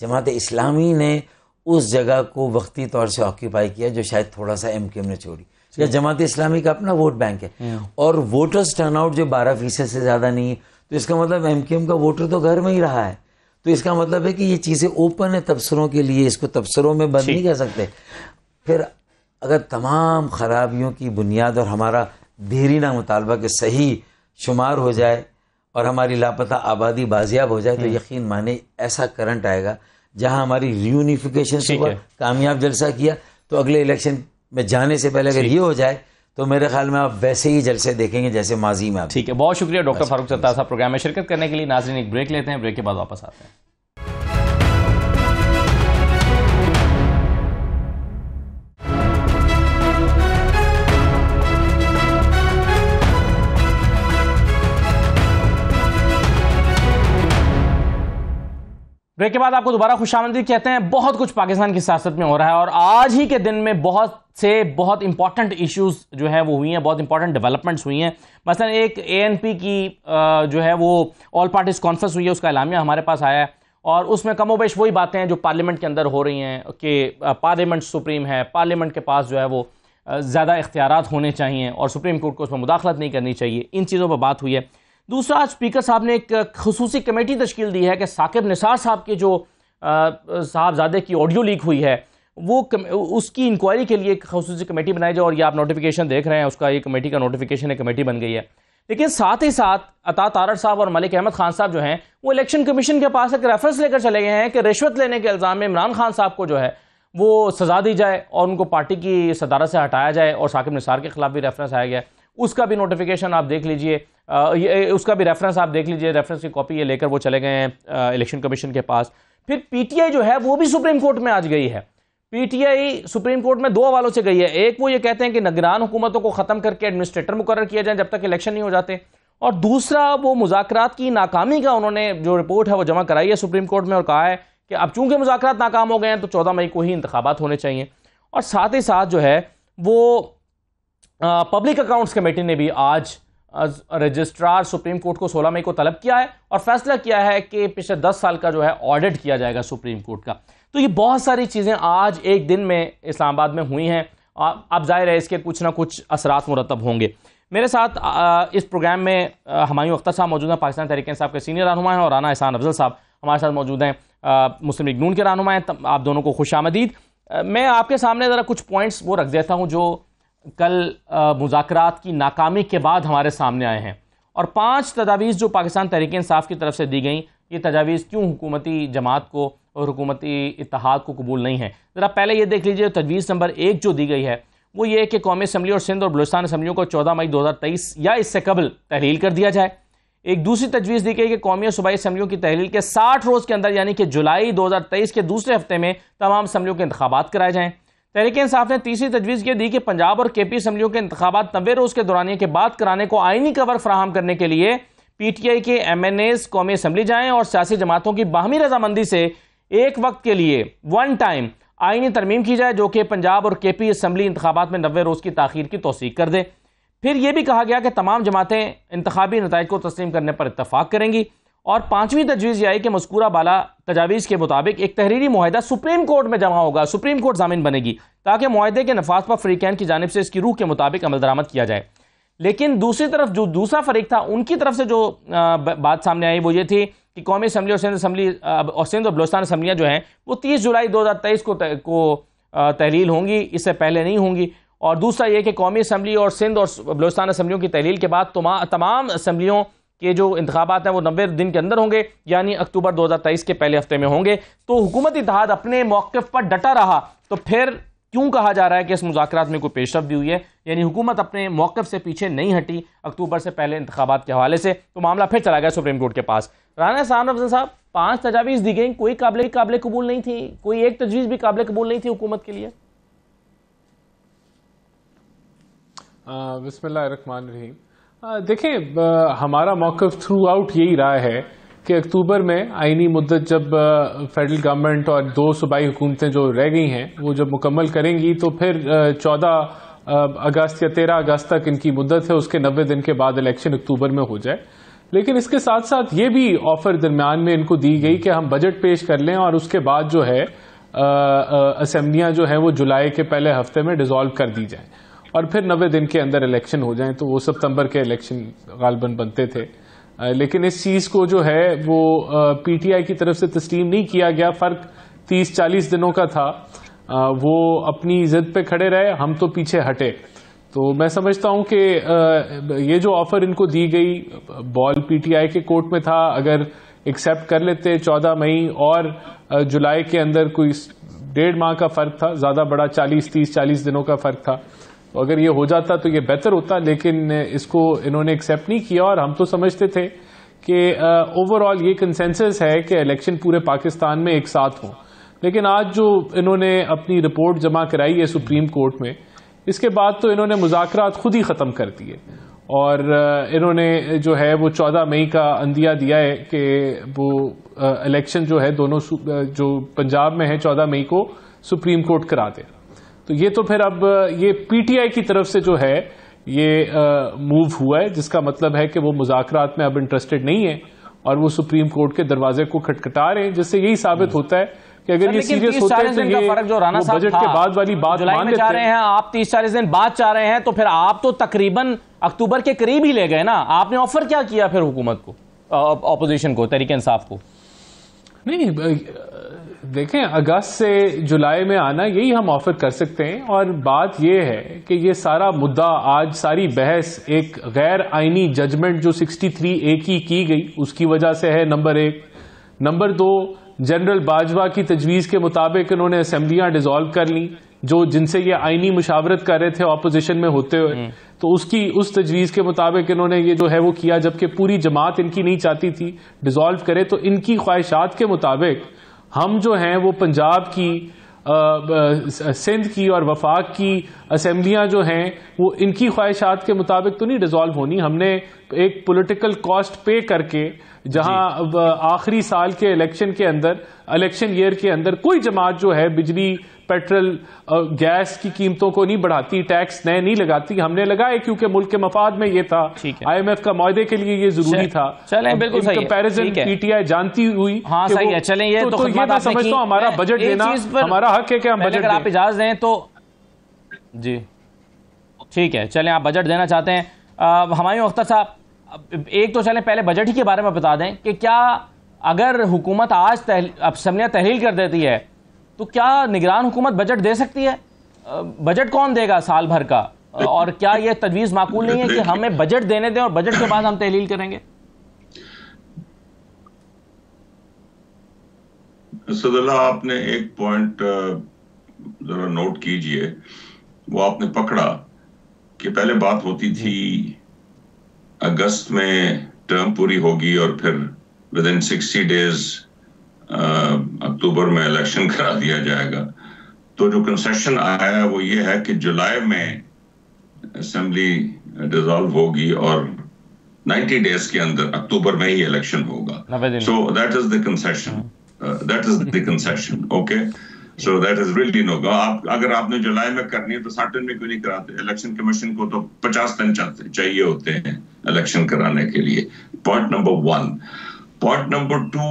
जमात इस्लामी ने उस जगह को वक्ती तौर से ऑक्यूपाई किया जो शायद थोड़ा सा एम ने छोड़ी या जमात इस्लामी का अपना वोट बैंक है हम्म। और वोटर्स टर्नआउट जो बारह फीसद से ज़्यादा नहीं तो इसका मतलब एम एम का वोटर तो घर में ही रहा है तो इसका मतलब है कि ये चीज़ें ओपन है तबसरों के लिए इसको तबसरों में बंद नहीं कर सकते फिर अगर तमाम खराबियों की बुनियाद और हमारा देरीना मुतालबा के सही शुमार हो जाए और हमारी लापता आबादी बाजियाब हो जाए तो हम्म। यकीन माने ऐसा करंट आएगा जहां हमारी रियूनिफिकेशन से कामयाब जलसा किया तो अगले इलेक्शन में जाने से पहले अगर ये हो जाए तो मेरे ख्याल में आप वैसे ही जलसे देखेंगे जैसे माजी में आप ठीक है बहुत शुक्रिया डॉक्टर फारूक सत्ता साहब प्रोग्राम में शिरकत करने के लिए नाजरीन एक ब्रेक लेते हैं ब्रेक के बाद वापस आते हैं ब्रेक के बाद आपको दोबारा खुश आमदी कहते हैं बहुत कुछ पाकिस्तान की सियासत में हो रहा है और आज ही के दिन में बहुत से बहुत इंपॉर्टेंट इश्यूज जो है वो हुई हैं बहुत इंपॉर्टेंट डेवलपमेंट्स हुई हैं मसलन एक पी की जो है वो ऑल पार्टीज कॉन्फ्रेंस हुई है उसका इलामिया हमारे पास आया है और उसमें कमोबेश वही बातें हैं जो पार्लियामेंट के अंदर हो रही हैं कि पार्लियामेंट सुप्रीम है पार्लियामेंट के पास जो है वो ज़्यादा इख्तियार होने चाहिए और सुप्रीम कोर्ट को उसमें मुदाखलत नहीं करनी चाहिए इन चीज़ों पर बात हुई है दूसरा स्पीकर साहब ने एक खसूसी कमेटी तश्ील दी है कि साकिब निसार साहब के जो साहबजादे की ऑडियो लीक हुई है वो कम, उसकी इंक्वायरी के लिए एक खसूसी कमेटी बनाई जाए और ये आप नोटिफिकेशन देख रहे हैं उसका ये कमेटी का नोटिफिकेशन एक कमेटी बन गई है लेकिन साथ ही साथ अता तारड़ साहब और मलिक अहमद खान साहब जो हैं वो इलेक्शन कमीशन के पास एक रेफरेंस लेकर चले गए हैं कि रिश्वत लेने के इल्ज़ाम में इमरान खान साहब को जो है वो सज़ा दी जाए और उनको पार्टी की सदारत से हटाया जाए और साकिब निसार के खिलाफ भी रेफरेंस आया गया है उसका भी नोटिफिकेशन आप देख लीजिए उसका भी रेफरेंस आप देख लीजिए रेफरेंस की कॉपी ये लेकर वो चले गए हैं इलेक्शन कमीशन के पास फिर पीटीआई जो है वो भी सुप्रीम कोर्ट में आज गई है पीटीआई सुप्रीम कोर्ट में दो हवालों से गई है एक वो ये कहते हैं कि निगरान हुकूमतों को ख़त्म करके एडमिनिस्ट्रेटर मुकर किया जाए जब तक इलेक्शन नहीं हो जाते और दूसरा वो मुजाकर की नाकामी का उन्होंने जो रिपोर्ट है वो जमा कराई है सुप्रीम कोर्ट में और कहा है कि अब चूंकि मुजाकर नाकाम हो गए हैं तो चौदह मई को ही इंतबात होने चाहिए और साथ ही साथ जो है वो पब्लिक अकाउंट्स कमेटी ने भी आज रजिस्ट्रार सुप्रीम कोर्ट को 16 मई को तलब किया है और फैसला किया है कि पिछले 10 साल का जो है ऑडिट किया जाएगा सुप्रीम कोर्ट का तो ये बहुत सारी चीज़ें आज एक दिन में इस्लामाबाद में हुई हैं अब जाहिर है इसके कुछ ना कुछ असरात मुरतब होंगे मेरे साथ इस प्रोग्राम में हमायूं अख्तर साहब मौजूद हैं पाकिस्तान तहरीक साहब के सीनियर रहनुमा हैं और राना एहसान अफजल साहब हमारे साथ मौजूद हैं मुस्लिम लीग नून के रहनुमा हैं आप दोनों को खुश आमदीद मैं आपके सामने ज़रा कुछ पॉइंट्स वो रख देता हूँ जो कल मुजात की नाकामी के बाद हमारे सामने आए हैं और पाँच तजावीज़ जो पाकिस्तान तहरीक इंसाफ की तरफ से दी गई ये तजावीज़ क्यों हुकूमती जमात को और हुकूमती इतिहाद को कबूल नहीं है ज़रा पहले ये देख लीजिए तजवीज़ नंबर एक जो दी गई है वो ये कि कौमी असम्बली और सिंध और बलुस्तान असम्बलियों को चौदह मई दो हज़ार तेईस या इससे कबल तहलील कर दिया जाए एक दूसरी तजवीज़ दी गई कि कौमी और सूबाई असम्बलियों की तहलील के साठ रोज़ के अंदर यानी कि जुलाई दो हज़ार तेईस के दूसरे हफ्ते में तमाम असम्बलियों के इंतबात कराए जाएँ तहरीक इंसाफ ने तीसरी तजवीज़ यह दी कि पंजाब और के पी असम्बलियों के इंतबात नबे रोज़ के दौरानिए के बाद कराने को आइनी कवर फ्राहम करने के लिए पी टी आई के एम एन एज कौमी असम्बली जाएँ और सियासी जमातों की बाहमी रजामंदी से एक वक्त के लिए वन टाइम आइनी तरमीम की जाए जो कि पंजाब और के पी असम्बली इंतबात में नबे रोज़ की तखीर की तोसीक कर दे फिर यह भी कहा गया कि तमाम जमातें इंतबी नतज को तस्लीम करने पर इतफाक़ करेंगी और पांचवी तजवीज़ यह आई कि मस्कूरा बाला तजावीज़ के मुताबिक एक तहरीरी माहिदा सुप्रीम कोर्ट में जमा होगा सुप्रीम कोर्ट जामीन बनेगी ताकि माहदे के नफाज पर फ्रीकैन की जानब से इसकी रूह के मुताबिक अमल दरामद किया जाए लेकिन दूसरी तरफ जो दूसरा फरीक था उनकी तरफ से जो बात सामने आई वो ये थी कि कौमी असम्बली और सिंध असम्बली और सिंध और बलोस्तान असम्बलियाँ जो हैं वो तीस जुलाई दो हज़ार तेईस को को तहलील होंगी इससे पहले नहीं होंगी और दूसरा ये कि कौमी असम्बली और सिंध और बलोस्तान असम्बलियों की तहलील के बाद तमाम असम्बलियों के जो इंतबात हैं वो नब्बे दिन के अंदर होंगे यानी अक्टूबर 2023 के पहले हफ्ते में होंगे तो हुकूमत इतिहाद अपने मौक़ पर डटा रहा तो फिर क्यों कहा जा रहा है कि इस मुजाकर में कोई पेशरफ भी हुई है यानी हुकूमत अपने मौक़ से पीछे नहीं हटी अक्टूबर से पहले इंतबात के हवाले से तो मामला फिर चला गया सुप्रीम कोर्ट के पास राना साहब साहब पांच तजावीज़ दी गई कोई काबिल काबिल कबूल नहीं थी कोई एक तजवीज़ भी काबिल कबूल नहीं थी हुकूमत के लिए बसमिल्ल रहीम हाँ, देखिए हमारा मौकफ थ्रू आउट यही रहा है कि अक्टूबर में आइनी मुद्दत जब फेडरल गवर्नमेंट और दो सूबाई हुकूमतें जो रह गई हैं वो जब मुकम्मल करेंगी तो फिर चौदह अगस्त या तेरह अगस्त तक इनकी मुद्दत है उसके नब्बे दिन के बाद इलेक्शन अक्टूबर में हो जाए लेकिन इसके साथ साथ ये भी ऑफर दरमियान में इनको दी गई कि हम बजट पेश कर लें और उसके बाद जो है असम्बलियाँ जो हैं वो जुलाई के पहले हफ्ते में डिजोल्व कर दी जाएं और फिर नबे दिन के अंदर इलेक्शन हो जाएं तो वो सितंबर के इलेक्शन गालबन बनते थे लेकिन इस चीज़ को जो है वो पीटीआई की तरफ से तस्लीम नहीं किया गया फ़र्क तीस चालीस दिनों का था वो अपनी जिद पे खड़े रहे हम तो पीछे हटे तो मैं समझता हूं कि ये जो ऑफर इनको दी गई बॉल पीटीआई के कोर्ट में था अगर एक्सेप्ट कर लेते चौदह मई और जुलाई के अंदर कोई डेढ़ माह का फर्क था ज़्यादा बड़ा चालीस तीस चालीस दिनों का फर्क था तो अगर ये हो जाता तो ये बेहतर होता लेकिन इसको इन्होंने एक्सेप्ट नहीं किया और हम तो समझते थे कि ओवरऑल ये कंसेंसस है कि इलेक्शन पूरे पाकिस्तान में एक साथ हों लेकिन आज जो इन्होंने अपनी रिपोर्ट जमा कराई है सुप्रीम कोर्ट में इसके बाद तो इन्होंने मुजात खुद ही ख़त्म कर दिए और इन्होंने जो है वो चौदह मई का अंदिया दिया है कि वो इलेक्शन जो है दोनों जो पंजाब में है चौदह मई को सुप्रीम कोर्ट करा देगा तो ये तो फिर अब ये पीटीआई की तरफ से जो है ये मूव हुआ है जिसका मतलब है कि वो मुजाकरात में अब इंटरेस्टेड नहीं है और वो सुप्रीम कोर्ट के दरवाजे को खटखटा रहे हैं जिससे यही साबित हम्म। होता है कि अगर ये सीरियस होता है तो ये फर्क जो राणा साहब बजट के बाद वाली बात मान लेते हैं।, हैं आप तीस चालीस दिन बाद चाह रहे हैं तो फिर आप तो तकरीबन अक्टूबर के करीब ही ले गए ना आपने ऑफर क्या किया फिर हुकूमत को अपोजिशन को तरीके इंसाफ को नहीं नहीं देखें अगस्त से जुलाई में आना यही हम ऑफर कर सकते हैं और बात यह है कि ये सारा मुद्दा आज सारी बहस एक गैर आइनी जजमेंट जो 63 ए की की गई उसकी वजह से है नंबर एक नंबर दो जनरल बाजवा की तजवीज़ के मुताबिक इन्होंने असेंबलियां डिजोल्व कर ली जो जिनसे ये आइनी मुशावरत कर रहे थे ऑपोजिशन में होते हुए हम्म। तो उसकी उस तजवीज़ के मुताबिक इन्होंने ये जो है वो किया जबकि पूरी जमात इनकी नहीं चाहती थी डिजोल्व करे तो इनकी ख्वाहिशात के मुताबिक हम जो हैं वो पंजाब की सिंध की और वफाक की असम्बलियाँ जो हैं वो इनकी ख्वाहिशात के मुताबिक तो नहीं डिज़ोल्व होनी हमने एक पॉलिटिकल कॉस्ट पे करके जहां आखिरी साल के इलेक्शन के अंदर इलेक्शन ईयर के अंदर कोई जमात जो है बिजली पेट्रोल गैस की कीमतों को नहीं बढ़ाती टैक्स नए नहीं लगाती हमने लगाए क्योंकि मुल्क के मफाद में ये था आईएमएफ का मुहदे के लिए ये जरूरी था चलें बिल्कुल सही पीटीआई e जानती हुई हाँ सही है चलें ये तो, तो, तो ये मैं समझता हूँ हमारा बजट देना हमारा हक है कि हम बजट आप इजाज दें तो जी ठीक है चलें आप बजट देना चाहते हैं हमारे अख्तर साहब एक तो चलें पहले बजट ही के बारे में बता दें कि क्या अगर हुकूमत आज असम्बलियाँ तहलील कर देती है तो क्या निगरान हुकूमत बजट दे सकती है बजट कौन देगा साल भर का और क्या यह तजवीज़ माकूल नहीं है कि हमें बजट देने दें और बजट के बाद हम तहलील करेंगे आपने एक पॉइंट जरा नोट कीजिए वो आपने पकड़ा कि पहले बात होती थी अगस्त में टर्म पूरी होगी और फिर within sixty days October में इलेक्शन करा दिया जाएगा तो जो कंसेशन आया है वो ये है कि जुलाई में असेंबली डिजॉल्व होगी और 90 डेज के अंदर अक्टूबर में ही इलेक्शन होगा so that is the concession that is the concession okay so that is really no आप अगर आपने जुलाई में करनी है तो साठ में क्यों नहीं कराते इलेक्शन कमीशन को तो पचास दिन चाहिए होते हैं इलेक्शन कराने के लिए point number one point number two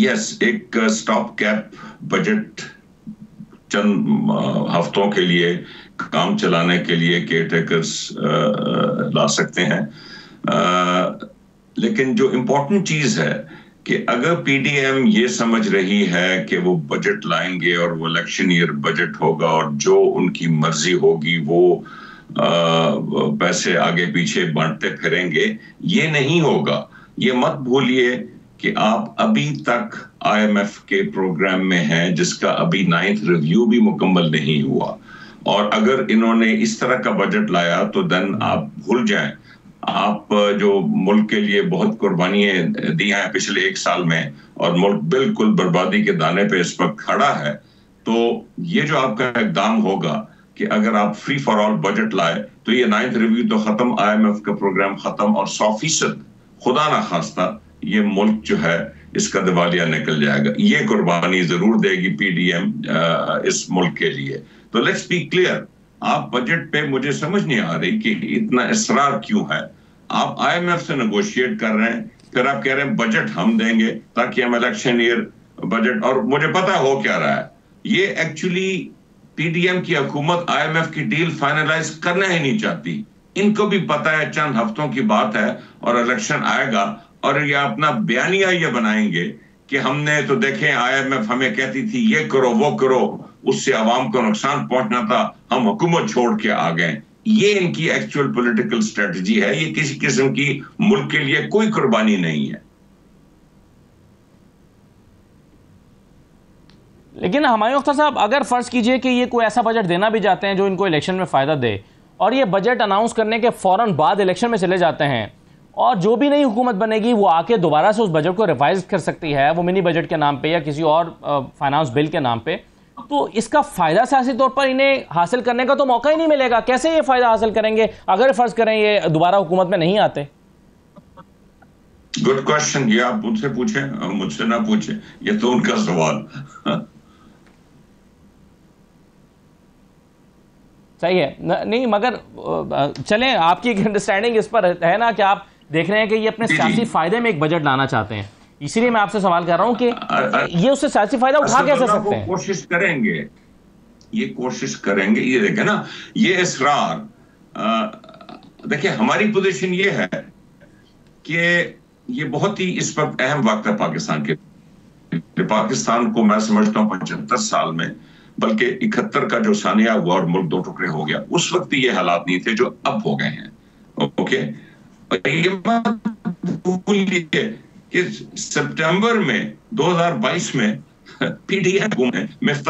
yes एक स्टॉप कैप बजट चंद uh, हफ्तों के लिए काम चलाने के लिए केयर टेकर्स uh, uh, ला सकते हैं लेकिन जो इम्पोर्टेंट चीज़ है कि अगर पीडीएम ये समझ रही है कि वो बजट लाएंगे और वो इलेक्शन ईयर बजट होगा और जो उनकी मर्जी होगी वो पैसे आगे पीछे बांटते फिरेंगे ये नहीं होगा ये मत भूलिए कि आप अभी तक आईएमएफ के प्रोग्राम में हैं जिसका अभी नाइन्थ रिव्यू भी मुकम्मल नहीं हुआ और अगर इन्होंने इस तरह का बजट लाया तो देन आप भूल जाए आप जो मुल्क के लिए बहुत कुर्बानियां दी हैं पिछले एक साल में और मुल्क बिल्कुल बर्बादी के दाने पे इस वक्त खड़ा है तो ये जो आपका इकदाम होगा कि अगर आप फ्री फॉर ऑल बजट लाए तो ये नाइन्थ रिव्यू तो खत्म आईएमएफ का प्रोग्राम खत्म और सौ फीसद खुदा ना खास्ता ये मुल्क जो है इसका दिवालिया निकल जाएगा ये कुर्बानी जरूर देगी पीडीएम इस मुल्क के लिए तो लेट्स बी क्लियर आप बजट पे मुझे समझ नहीं आ रही कि इतना इसरार क्यों है आप आईएमएफ से नगोशिएट कर रहे हैं फिर आप कह रहे हैं बजट हम देंगे ताकि हम इलेक्शन ईयर बजट और मुझे पता हो क्या रहा है ये एक्चुअली पीडीएम की एम एफ की डील फाइनलाइज करना ही नहीं चाहती इनको भी पता है चंद हफ्तों की बात है और इलेक्शन आएगा और ये अपना बयानिया ये बनाएंगे कि हमने तो देखें आईएमएफ हमें कहती थी ये करो वो करो उससे आवाम को नुकसान पहुंचना था हम हुकूमत छोड़ के आ गए ये इनकी एक्चुअल पॉलिटिकल स्ट्रेटजी है ये किसी किस्म की मुल्क के लिए कोई कुर्बानी नहीं है लेकिन हमारे अख्तर साहब अगर फ़र्ज़ कीजिए कि ये कोई ऐसा बजट देना भी जाते हैं जो इनको इलेक्शन में फ़ायदा दे और ये बजट अनाउंस करने के फौरन बाद इलेक्शन में चले जाते हैं और जो भी नई हुकूमत बनेगी वो आके दोबारा से उस बजट को रिवाइज कर सकती है वो मिनी बजट के नाम पे या किसी और फाइनेंस बिल के नाम पे तो इसका फ़ायदा सियासी तौर पर इन्हें हासिल करने का तो मौका ही नहीं मिलेगा कैसे ये फ़ायदा हासिल करेंगे अगर फ़र्ज़ करें ये दोबारा हुकूमत में नहीं आते गुड क्वेश्चन ये आप मुझसे पूछे मुझसे ना पूछे ये तो उनका सवाल सही है न, नहीं मगर चलें आपकी अंडरस्टैंडिंग इस पर है ना कि आप देख रहे हैं कि ये अपने सियासी फायदे में एक बजट लाना चाहते हैं इसीलिए मैं आपसे सवाल कर रहा हूँ कि ये उससे सियासी फायदा उठा कैसे सकते हैं कोशिश करेंगे ये कोशिश करेंगे ये देखे ना ये इसरार देखिए हमारी पोजीशन ये है कि ये बहुत ही इस पर अहम वक्त है पाकिस्तान के पाकिस्तान को मैं समझता हूं पचहत्तर साल में बल्कि इकहत्तर का जो सानिया हुआ और मुल्क दो टुकड़े हो गया उस वक्त ये हालात नहीं थे जो अब हो गए हैं ओके कि सितंबर में 2022 में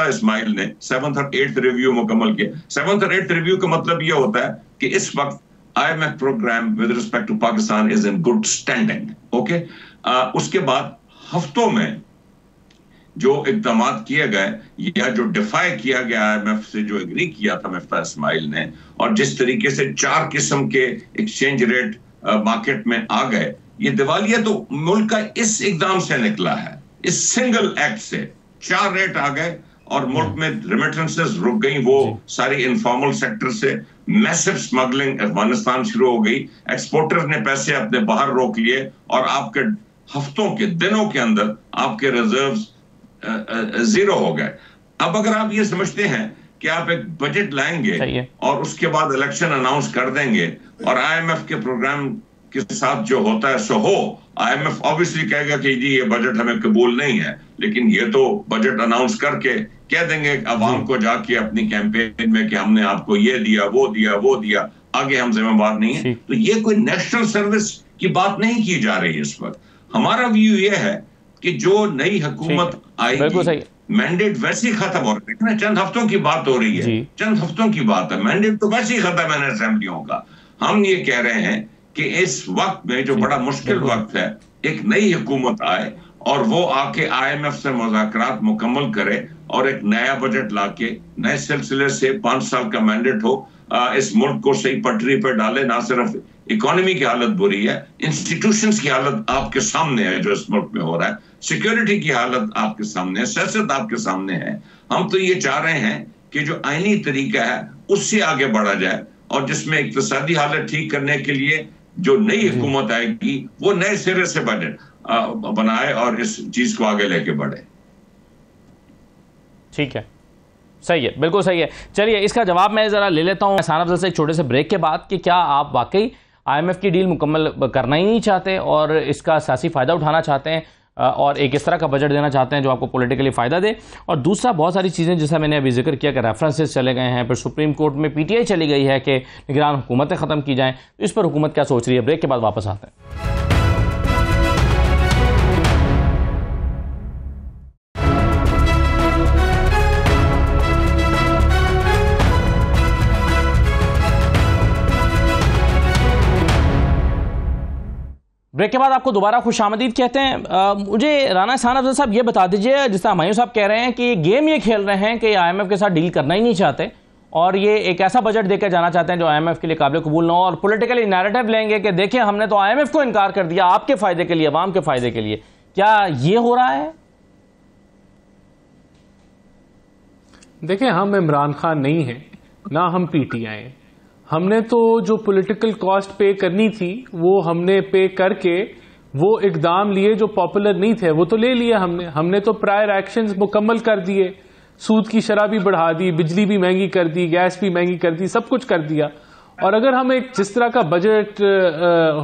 इस्माइल ने सेवंथ और एट्थ रिव्यू मुकम्मल किया सेवंथ और एट्थ रिव्यू का मतलब यह होता है कि इस वक्त IMF programme with respect to Pakistan is in good standing okay उसके बाद हफ्तों में जो इकदाम किए गए या जो डिफाई किया गया आईएमएफ से जो एग्री किया था मिफ्ता इस्माइल ने और जिस तरीके से चार किस्म के एक्सचेंज रेट मार्केट में आ गए ये दिवालिया तो मुल्क का इस इकदाम से निकला है इस सिंगल एक्ट से चार रेट आ गए और मुल्क हम्म। में रिमिटेंसेस रुक गई वो सारी इनफॉर्मल सेक्टर से मैसिव स्मगलिंग अफगानिस्तान शुरू हो गई एक्सपोर्टर्स ने पैसे अपने बाहर रोक लिए और आपके हफ्तों के दिनों के अंदर आपके रिजर्व जीरो हो गए अब अगर आप ये समझते हैं कि आप एक बजट लाएंगे और उसके बाद इलेक्शन अनाउंस कर देंगे और आईएमएफ के प्रोग्राम के साथ जो होता है सो हो आईएमएफ ऑब्वियसली कहेगा कि जी ये बजट हमें कबूल नहीं है लेकिन ये तो बजट अनाउंस करके कह देंगे अवाम को जाके अपनी कैंपेन में कि हमने आपको ये दिया वो दिया वो दिया आगे हम जिम्मेवार नहीं है तो ये कोई नेशनल सर्विस की बात नहीं की जा रही इस वक्त हमारा व्यू ये है कि जो नई हुकूमत आएगी मैंडेट वैसे ही खत्म हो रहा है चंद हफ्तों की बात हो रही है चंद हफ्तों की बात है मैंडेट तो वैसे ही खत्म है असेंबलियों का हम ये कह रहे हैं कि इस वक्त में जो बड़ा मुश्किल हम्म। वक्त है एक नई हुकूमत आए और वो आके आईएमएफ से मुजाकर मुकम्मल करे और एक नया बजट लाके नए सिलसिले से पांच साल का मैंडेट हो इस मुल्क को सही पटरी पर डाले ना सिर्फ इकोनॉमी की हालत बुरी है इंस्टीट्यूशंस की हालत आपके सामने है जो इस मुल्क में हो रहा है सिक्योरिटी की हालत आपके सामने है सियासत आपके सामने है हम तो ये चाह रहे हैं कि जो आईनी तरीका है उससे आगे बढ़ा जाए और जिसमें इकतदी हालत ठीक करने के लिए जो नई हुकूमत आएगी वो नए सिरे से बने बनाए और इस चीज को आगे लेके बढ़े ठीक है सही है बिल्कुल सही है चलिए इसका जवाब मैं ज़रा ले लेता हूँ साहब अफजल से एक छोटे से ब्रेक के बाद कि क्या आप वाकई आईएमएफ की डील मुकम्मल करना ही नहीं चाहते और इसका सियासी फ़ायदा उठाना चाहते हैं और एक इस तरह का बजट देना चाहते हैं जो आपको पॉलिटिकली फ़ायदा दे और दूसरा बहुत सारी चीज़ें जैसा मैंने अभी जिक्र किया कि रेफरेंसेस चले गए हैं फिर सुप्रीम कोर्ट में पीटीआई चली गई है कि निगरान हुकूमतें ख़त्म की जाएँ तो इस पर हुकूमत क्या सोच रही है ब्रेक के बाद वापस आते हैं ब्रेक के बाद आपको दोबारा खुश आमदीद कहते हैं आ, मुझे राना एहसान अफजल साहब ये बता दीजिए जिस तरह हमायूं साहब कह रहे हैं कि ये गेम ये खेल रहे हैं कि आईएमएफ के साथ डील करना ही नहीं चाहते और ये एक ऐसा बजट देकर जाना चाहते हैं जो आईएमएफ के लिए काबिल कबूल ना हो और पोलिटिकली नैरेटिव लेंगे कि देखिए हमने तो आई को इनकार कर दिया आपके फ़ायदे के लिए अवाम के फ़ायदे के लिए क्या ये हो रहा है देखिए हम इमरान खान नहीं हैं ना हम पी हैं हमने तो जो पॉलिटिकल कॉस्ट पे करनी थी वो हमने पे करके वो इकदाम लिए जो पॉपुलर नहीं थे वो तो ले लिए हमने हमने तो प्रायर एक्शंस मुकम्मल कर दिए सूद की शराब भी बढ़ा दी बिजली भी महंगी कर दी गैस भी महंगी कर दी सब कुछ कर दिया और अगर हम एक जिस तरह का बजट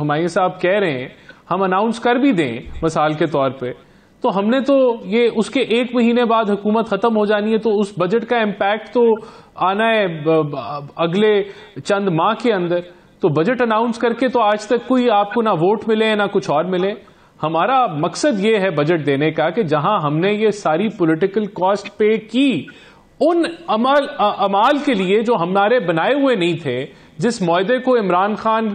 हमायूं साहब कह रहे हैं हम अनाउंस कर भी दें मिसाल के तौर पे तो हमने तो ये उसके एक महीने बाद हुकूमत ख़त्म हो जानी है तो उस बजट का इम्पैक्ट तो आना है अगले चंद माह के अंदर तो बजट अनाउंस करके तो आज तक कोई आपको ना वोट मिले ना कुछ और मिले हमारा मकसद ये है बजट देने का कि जहां हमने ये सारी पॉलिटिकल कॉस्ट पे की उन अमाल अमाल के लिए जो हमारे बनाए हुए नहीं थे जिस मुहदे को इमरान खान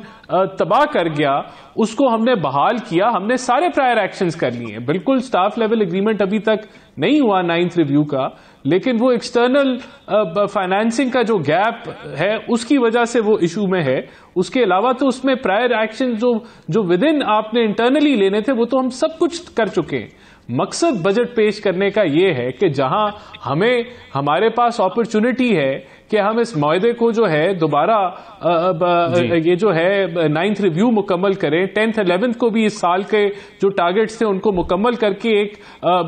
तबाह कर गया उसको हमने बहाल किया हमने सारे प्रायर एक्शंस कर लिए बिल्कुल स्टाफ लेवल एग्रीमेंट अभी तक नहीं हुआ नाइन्थ रिव्यू का लेकिन वो एक्सटर्नल फाइनेंसिंग का जो गैप है उसकी वजह से वो इशू में है उसके अलावा तो उसमें प्रायर एक्शन जो जो विद इन आपने इंटरनली लेने थे वो तो हम सब कुछ कर चुके हैं मकसद बजट पेश करने का ये है कि जहां हमें हमारे पास अपॉर्चुनिटी है कि हम इस माहे को जो है दोबारा ये जो है नाइन्थ रिव्यू मुकम्मल करें टेंथ अलेवेंथ को भी इस साल के जो टारगेट्स थे उनको मुकम्मल करके एक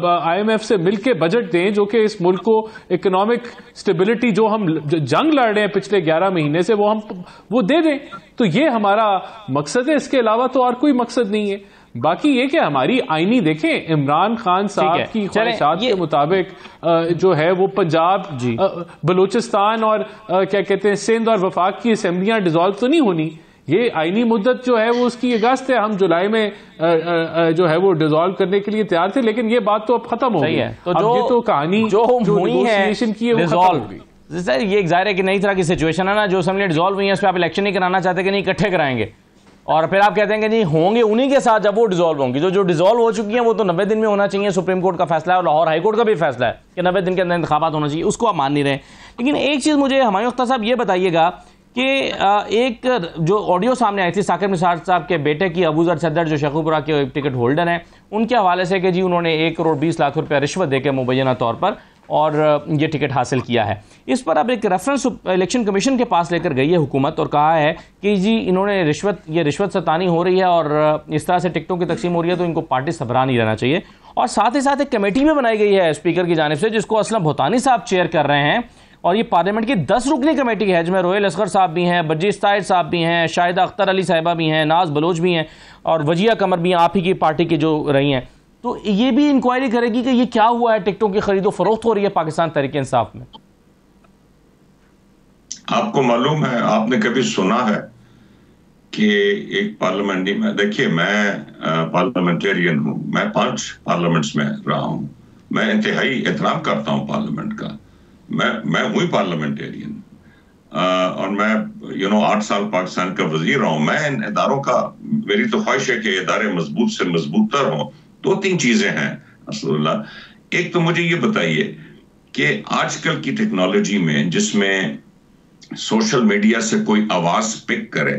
आईएमएफ से मिलके बजट दें जो कि इस मुल्क को इकोनॉमिक स्टेबिलिटी जो हम जंग लड़ रहे हैं पिछले ग्यारह महीने से वो हम वो दे दें तो ये हमारा मकसद है इसके अलावा तो और कोई मकसद नहीं है बाकी ये क्या हमारी आईनी देखें इमरान खान साहब की ख्वाहिशात के मुताबिक जो है वो पंजाब जी बलूचिस्तान और क्या कहते हैं सिंध और वफाक की असम्बलियां डिजोल्व तो नहीं होनी ये आईनी मुद्दत जो है वो उसकी अगस्त है हम जुलाई में जो है वो डिजोल्व करने के लिए तैयार थे लेकिन ये बात तो अब खत्म हो गई है तो जो ये तो कहानी जो हुई है की डिजोल्व सर ये जाहिर है कि नई तरह की सिचुएशन है ना जो असम्बलियाँ डिजोल्व हुई है उस पर आप इलेक्शन नहीं कराना चाहते कि नहीं इकट्ठे कराएंगे और फिर आप कहते हैं कि नहीं होंगे उन्हीं के साथ जब वो डिजोल्व होंगी जो जो डिजोल्व हो चुकी हैं वो तो नब्बे दिन में होना चाहिए सुप्रीम कोर्ट का फैसला है और लाहौर हाईकोर्ट का भी फैसला है कि नब्बे दिन के अंदर इंतबात होना चाहिए उसको आप मान नहीं रहे लेकिन एक चीज़ मुझे हमायूं अख्तर साहब ये बताइएगा कि एक जो ऑडियो सामने आई थी साकिब निसार साहब के बेटे की अबूजर सदर जो शेखुपुरा के टिकट होल्डर हैं उनके हवाले से कि जी उन्होंने एक करोड़ बीस लाख रुपया रिश्वत दे के मुबैना तौर पर और ये टिकट हासिल किया है इस पर अब एक रेफरेंस इलेक्शन कमीशन के पास लेकर गई है हुकूमत और कहा है कि जी इन्होंने रिश्वत ये रिश्वत सतानी हो रही है और इस तरह से टिकटों की तकसीम हो रही है तो इनको पार्टी सबरा नहीं रहना चाहिए और साथ ही साथ एक कमेटी भी बनाई गई है स्पीकर की जानब से जिसको असलम भोतानी साहब चेयर कर रहे हैं और ये पार्लियामेंट की दस रुकनी कमेटी है जिसमें रोयल असगर साहब भी हैं बजीज ताहिर साहब भी हैं शाहिदा अख्तर अली साहिबा भी हैं नाज बलोच भी हैं और वजिया कमर भी हैं आप ही की पार्टी की जो रही हैं तो ये भी इंक्वायरी करेगी कि ये क्या हुआ है टिकटों की खरीदो फरोख्त हो रही है पाकिस्तान तरीके इंसाफ में आपको मालूम है आपने कभी सुना है कि एक पार्लियामेंट्री में देखिए मैं पार्लियामेंटेरियन हूं मैं पांच पार्लियामेंट्स में रहा हूं मैं इंतहाई एहतराम करता हूं पार्लियामेंट का मैं मैं हुई पार्लियामेंटेरियन और मैं यू नो आठ साल पाकिस्तान का वजीर रहा हूं मैं इन इदारों का मेरी तो ख्वाहिश है कि इदारे मजबूत से मजबूत तर हों दो तीन चीजें हैं असल्ला एक तो मुझे ये बताइए कि आजकल की टेक्नोलॉजी में जिसमें सोशल मीडिया से कोई आवाज पिक करे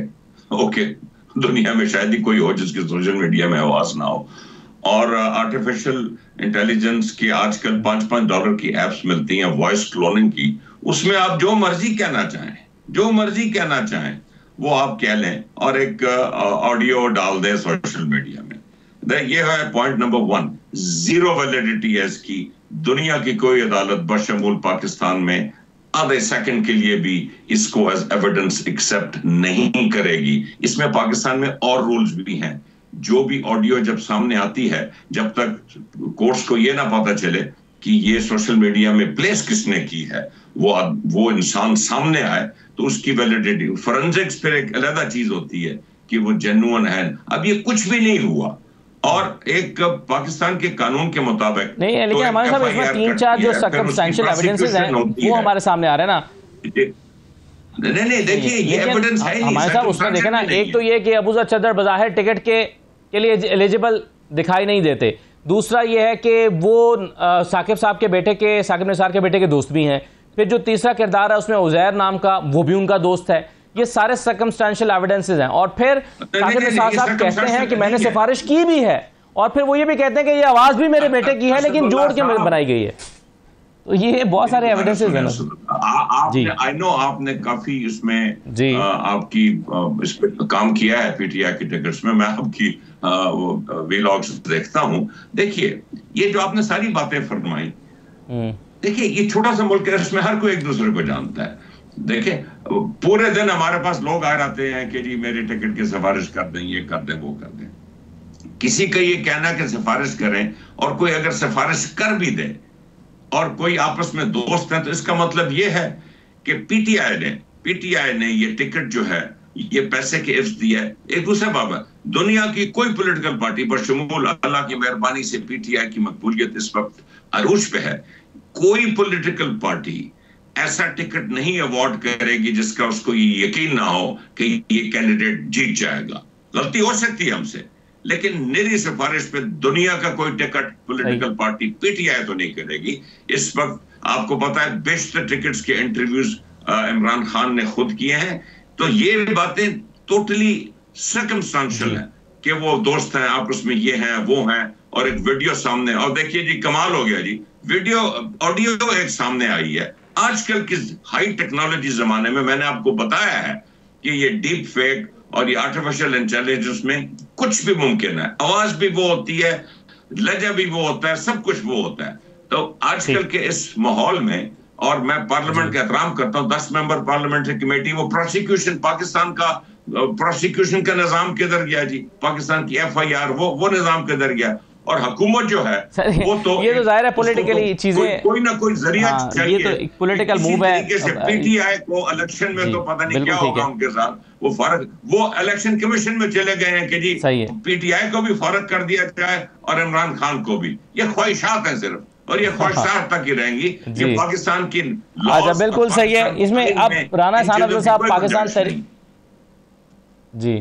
ओके दुनिया में शायद ही कोई हो जिसकी सोशल मीडिया में आवाज ना हो और आर्टिफिशियल इंटेलिजेंस के आजकल पांच पांच डॉलर की एप्स मिलती हैं वॉइस क्लोनिंग की उसमें आप जो मर्जी कहना चाहें जो मर्जी कहना चाहें वो आप कह लें और एक ऑडियो uh, डाल दें सोशल मीडिया में ये है point number one zero validity है इसकी दुनिया की कोई अदालत बशमूल पाकिस्तान में आधे सेकंड के लिए भी इसको एज एविडेंस एक्सेप्ट नहीं करेगी इसमें पाकिस्तान में और रूल्स भी हैं जो भी ऑडियो जब सामने आती है जब तक कोर्ट्स को यह ना पता चले कि ये सोशल मीडिया में प्लेस किसने की है वो वो इंसान सामने आए तो उसकी वैलिडिटी फोरेंसिक्स फिर एक अलग चीज होती है कि वो जेनुअन है अब ये कुछ भी नहीं हुआ और एक पाकिस्तान के कानून के मुताबिक नहीं तो लेकिन हमारे साथ इसमें तीन चार जो सर्कमस्टेंशियल एविडेंसेस हैं वो हमारे सामने आ रहे हैं ना नहीं नहीं देखिए ये एविडेंस है हमारे साथ उसमें देखे ना एक तो ये कि अबूजा चदर बज़ाहिर टिकट के के लिए एलिजिबल दिखाई नहीं देते दूसरा ये है कि वो साकिब साहब के बेटे के साकिब निसार के बेटे के दोस्त भी हैं फिर जो तीसरा किरदार है उसमें उजैर नाम का वो भी उनका दोस्त है ये सारे सर्कमस्टांशियल एविडेंसेज हैं और फिर प्रसाद साहब कहते हैं कि मैंने सिफारिश की भी है और फिर वो ये भी कहते हैं कि ये आवाज भी मेरे बेटे की है लेकिन जोड़ के बनाई गई है तो ये बहुत सारे एविडेंसेस हैं जी आई नो आपने काफी इसमें जी आ, आपकी इस पर काम किया है पीटीआई की टिकट में मैं आपकी वीलॉग्स देखता हूँ देखिए ये जो आपने सारी बातें फरमाई हम्म। देखिए ये छोटा सा मुल्क है इसमें हर कोई एक दूसरे को जानता है देखे पूरे दिन हमारे पास लोग आ जाते हैं कि जी मेरे टिकट की सिफारिश कर दें ये कर दें वो कर दें किसी का ये कहना कि सिफारिश करें और कोई अगर सिफारिश कर भी दे और कोई आपस में दोस्त हैं तो इसका मतलब ये है कि पीटीआई ने पीटीआई ने ये टिकट जो है ये पैसे के इफ्स दिया है एक दूसरे बाबा दुनिया की कोई पॉलिटिकल पार्टी बशमूल अल्लाह की मेहरबानी से पीटीआई की मकबूलियत इस वक्त अरूज पे है कोई पॉलिटिकल पार्टी ऐसा टिकट नहीं अवार्ड करेगी जिसका उसको ये यकीन ना हो कि ये कैंडिडेट जीत जाएगा गलती हो सकती है हमसे लेकिन निरी सिफारिश पे दुनिया का कोई टिकट पॉलिटिकल पार्टी पीटीआई तो नहीं करेगी इस वक्त आपको पता है बेस्ट टिकट्स के इंटरव्यूज इमरान खान ने खुद किए हैं तो ये बातें टोटली सर्कमस्टांशियल है कि वो दोस्त हैं आप उसमें ये हैं वो हैं और एक वीडियो सामने और देखिए जी कमाल हो गया जी वीडियो ऑडियो एक सामने आई है आजकल किस हाई टेक्नोलॉजी जमाने में मैंने आपको बताया है कि ये डीप फेक और ये आर्टिफिशियल इंटेलिजेंस में कुछ भी मुमकिन है आवाज भी वो होती है लजा भी वो होता है सब कुछ वो होता है तो आजकल के इस माहौल में और मैं पार्लियामेंट का एहतराम करता हूँ दस मेंबर पार्लियामेंट्री कमेटी वो प्रोसिक्यूशन पाकिस्तान का प्रोसिक्यूशन का निज़ाम किधर गया जी पाकिस्तान की एफ आई आर वो वो निज़ाम किधर गया और हुकूमत जो है वो तो ये तो जाहिर है पॉलिटिकली चीजें कोई, कोई ना कोई जरिया हाँ, चाहिए ये तो पॉलिटिकल मूव है पीटीआई को इलेक्शन में तो पता नहीं क्या होगा उनके साथ वो फर्क वो इलेक्शन कमीशन में चले गए हैं कि जी पीटीआई को भी फर्क कर दिया जाए और इमरान खान को भी ये ख्वाहिशात है सिर्फ और ये ख्वाहिशात तक ही रहेंगी ये पाकिस्तान की अच्छा बिल्कुल सही है इसमें अब राणा साहब पाकिस्तान जी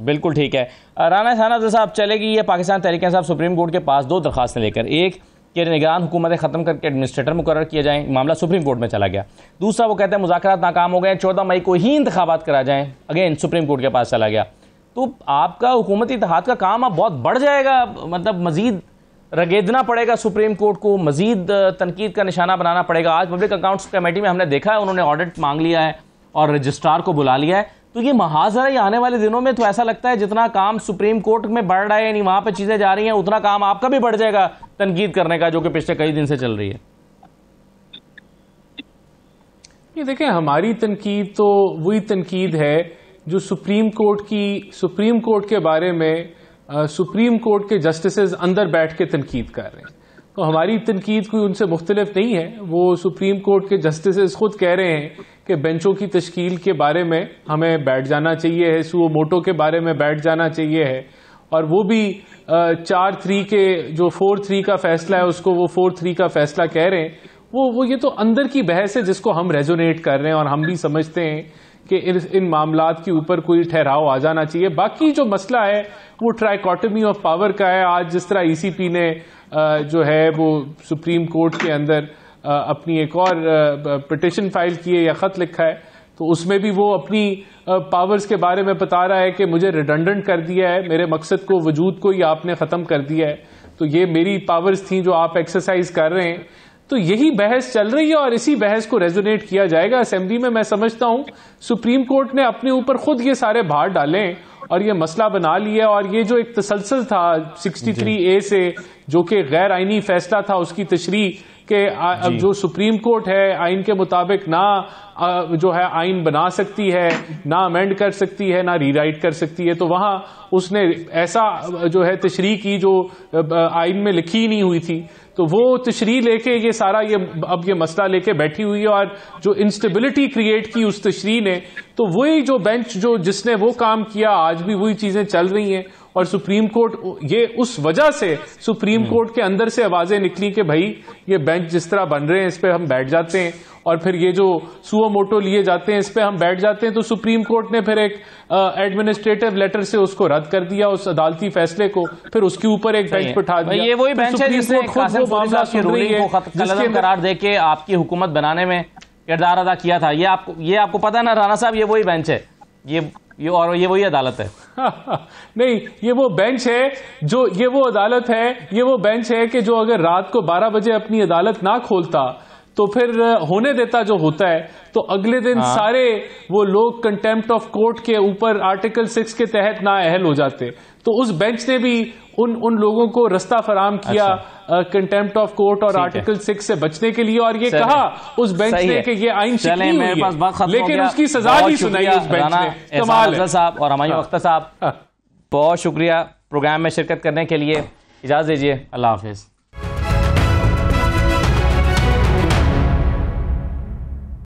बिल्कुल ठीक है राना साना साहब चलेगी ये पाकिस्तान तहरीक साहब सुप्रीम कोर्ट के पास दो दरखास्तें लेकर एक कि निगरान हुकूमतें ख़त्म करके एडमिनिस्ट्रेटर मुकर किया जाए मामला सुप्रीम कोर्ट में चला गया दूसरा वो कहते हैं मुजाकर नाकाम हो गए चौदह मई को ही इंतबात करा जाएँ अगेन सुप्रीम कोर्ट के पास चला गया तो आपका हुकूमती इतिहाद का काम अब बहुत बढ़ जाएगा मतलब मज़ीद रगेदना पड़ेगा सुप्रीम कोर्ट को मज़ीद तनकीद का निशाना बनाना पड़ेगा आज पब्लिक अकाउंट्स कमेटी में हमने देखा है उन्होंने ऑडिट मांग लिया है और रजिस्ट्रार को बुला लिया है तो ये महाजरा आने वाले दिनों में तो ऐसा लगता है जितना काम सुप्रीम कोर्ट में बढ़ रहा है यानी वहां पर चीज़ें जा रही हैं उतना काम आपका भी बढ़ जाएगा तनकीद करने का जो कि पिछले कई दिन से चल रही है ये देखें हमारी तनकीद तो वही तनकीद है जो सुप्रीम कोर्ट की सुप्रीम कोर्ट के बारे में आ, सुप्रीम कोर्ट के जस्टिस अंदर बैठ के तनकीद कर रहे हैं तो हमारी तनकीद कोई उनसे मुख्तलिफ नहीं है वो सुप्रीम कोर्ट के जस्टिस खुद कह रहे हैं कि बेंचों की तश्कील के बारे में हमें बैठ जाना चाहिए है सुओ मोटो के बारे में बैठ जाना चाहिए है और वो भी चार थ्री के जो फोर थ्री का फैसला है उसको वो फोर थ्री का फैसला कह रहे हैं वो वो ये तो अंदर की बहस है जिसको हम रेजोनेट कर रहे हैं और हम भी समझते हैं कि इन, इन मामला के ऊपर कोई ठहराव आ जाना चाहिए बाकी जो मसला है वो ट्राइकॉटमी ऑफ पावर का है आज जिस तरह ई सी पी ने जो है वो सुप्रीम कोर्ट के अंदर अपनी एक और पटिशन फाइल की है या ख़त लिखा है तो उसमें भी वो अपनी पावर्स के बारे में बता रहा है कि मुझे रिडंडेंट कर दिया है मेरे मकसद को वजूद को ही आपने ख़त्म कर दिया है तो ये मेरी पावर्स थी जो आप एक्सरसाइज कर रहे हैं तो यही बहस चल रही है और इसी बहस को रेजोनेट किया जाएगा असेंबली में मैं समझता हूं सुप्रीम कोर्ट ने अपने ऊपर खुद ये सारे भार डाले हैं और ये मसला बना लिया और ये जो एक तसलसल था सिक्सटी थ्री ए से जो कि गैर आइनी फैसला था उसकी तशरी के अब जो सुप्रीम कोर्ट है आइन के मुताबिक ना जो है आइन बना सकती है ना अमेंड कर सकती है ना रीराइट कर सकती है तो वहां उसने ऐसा जो है तशरी की जो आइन में लिखी नहीं हुई थी तो वो तशरी लेके ये सारा ये अब ये मसला लेके बैठी हुई है और जो इंस्टेबिलिटी क्रिएट की उस तशरी ने तो वही जो बेंच जो जिसने वो काम किया आज भी वही चीज़ें चल रही हैं और सुप्रीम कोर्ट ये उस वजह से सुप्रीम हम्म। कोर्ट के अंदर से आवाज़ें निकली कि भाई ये बेंच जिस तरह बन रहे हैं इस पर हम बैठ जाते हैं और फिर ये जो सुओ मोटो लिए जाते हैं इस पर हम बैठ जाते हैं तो सुप्रीम कोर्ट ने फिर एक एडमिनिस्ट्रेटिव लेटर से उसको रद्द कर दिया उस अदालती फैसले को फिर उसके ऊपर एक बेंच बैठा दिया ये वही बेंच है जिसने खुद वो मामला सुन रही है जिसके करार के आपकी हुकूमत बनाने में किरदार अदा किया था ये आपको ये आपको पता ना राणा साहब ये वही बेंच है ये ये और ये वही अदालत है (laughs) नहीं ये वो बेंच है जो ये वो अदालत है ये वो बेंच है कि जो अगर रात को 12 बजे अपनी अदालत ना खोलता तो फिर होने देता जो होता है तो अगले दिन हाँ। सारे वो लोग कंटेम्प्ट ऑफ कोर्ट के ऊपर आर्टिकल सिक्स के तहत ना अहल हो जाते तो उस बेंच ने भी उन उन लोगों को रास्ता फराम किया कंटेम्प्ट ऑफ कोर्ट और आर्टिकल सिक्स से बचने के लिए और ये कहा उस बेंच ने कि ये आइन मेरे पास लेकिन उसकी सजा भी सुनाई उस बेंच ने कमाल साहब और हमारे अख्तर साहब हाँ। बहुत शुक्रिया प्रोग्राम में शिरकत करने के लिए इजाज़त दीजिए अल्लाह हाफिज़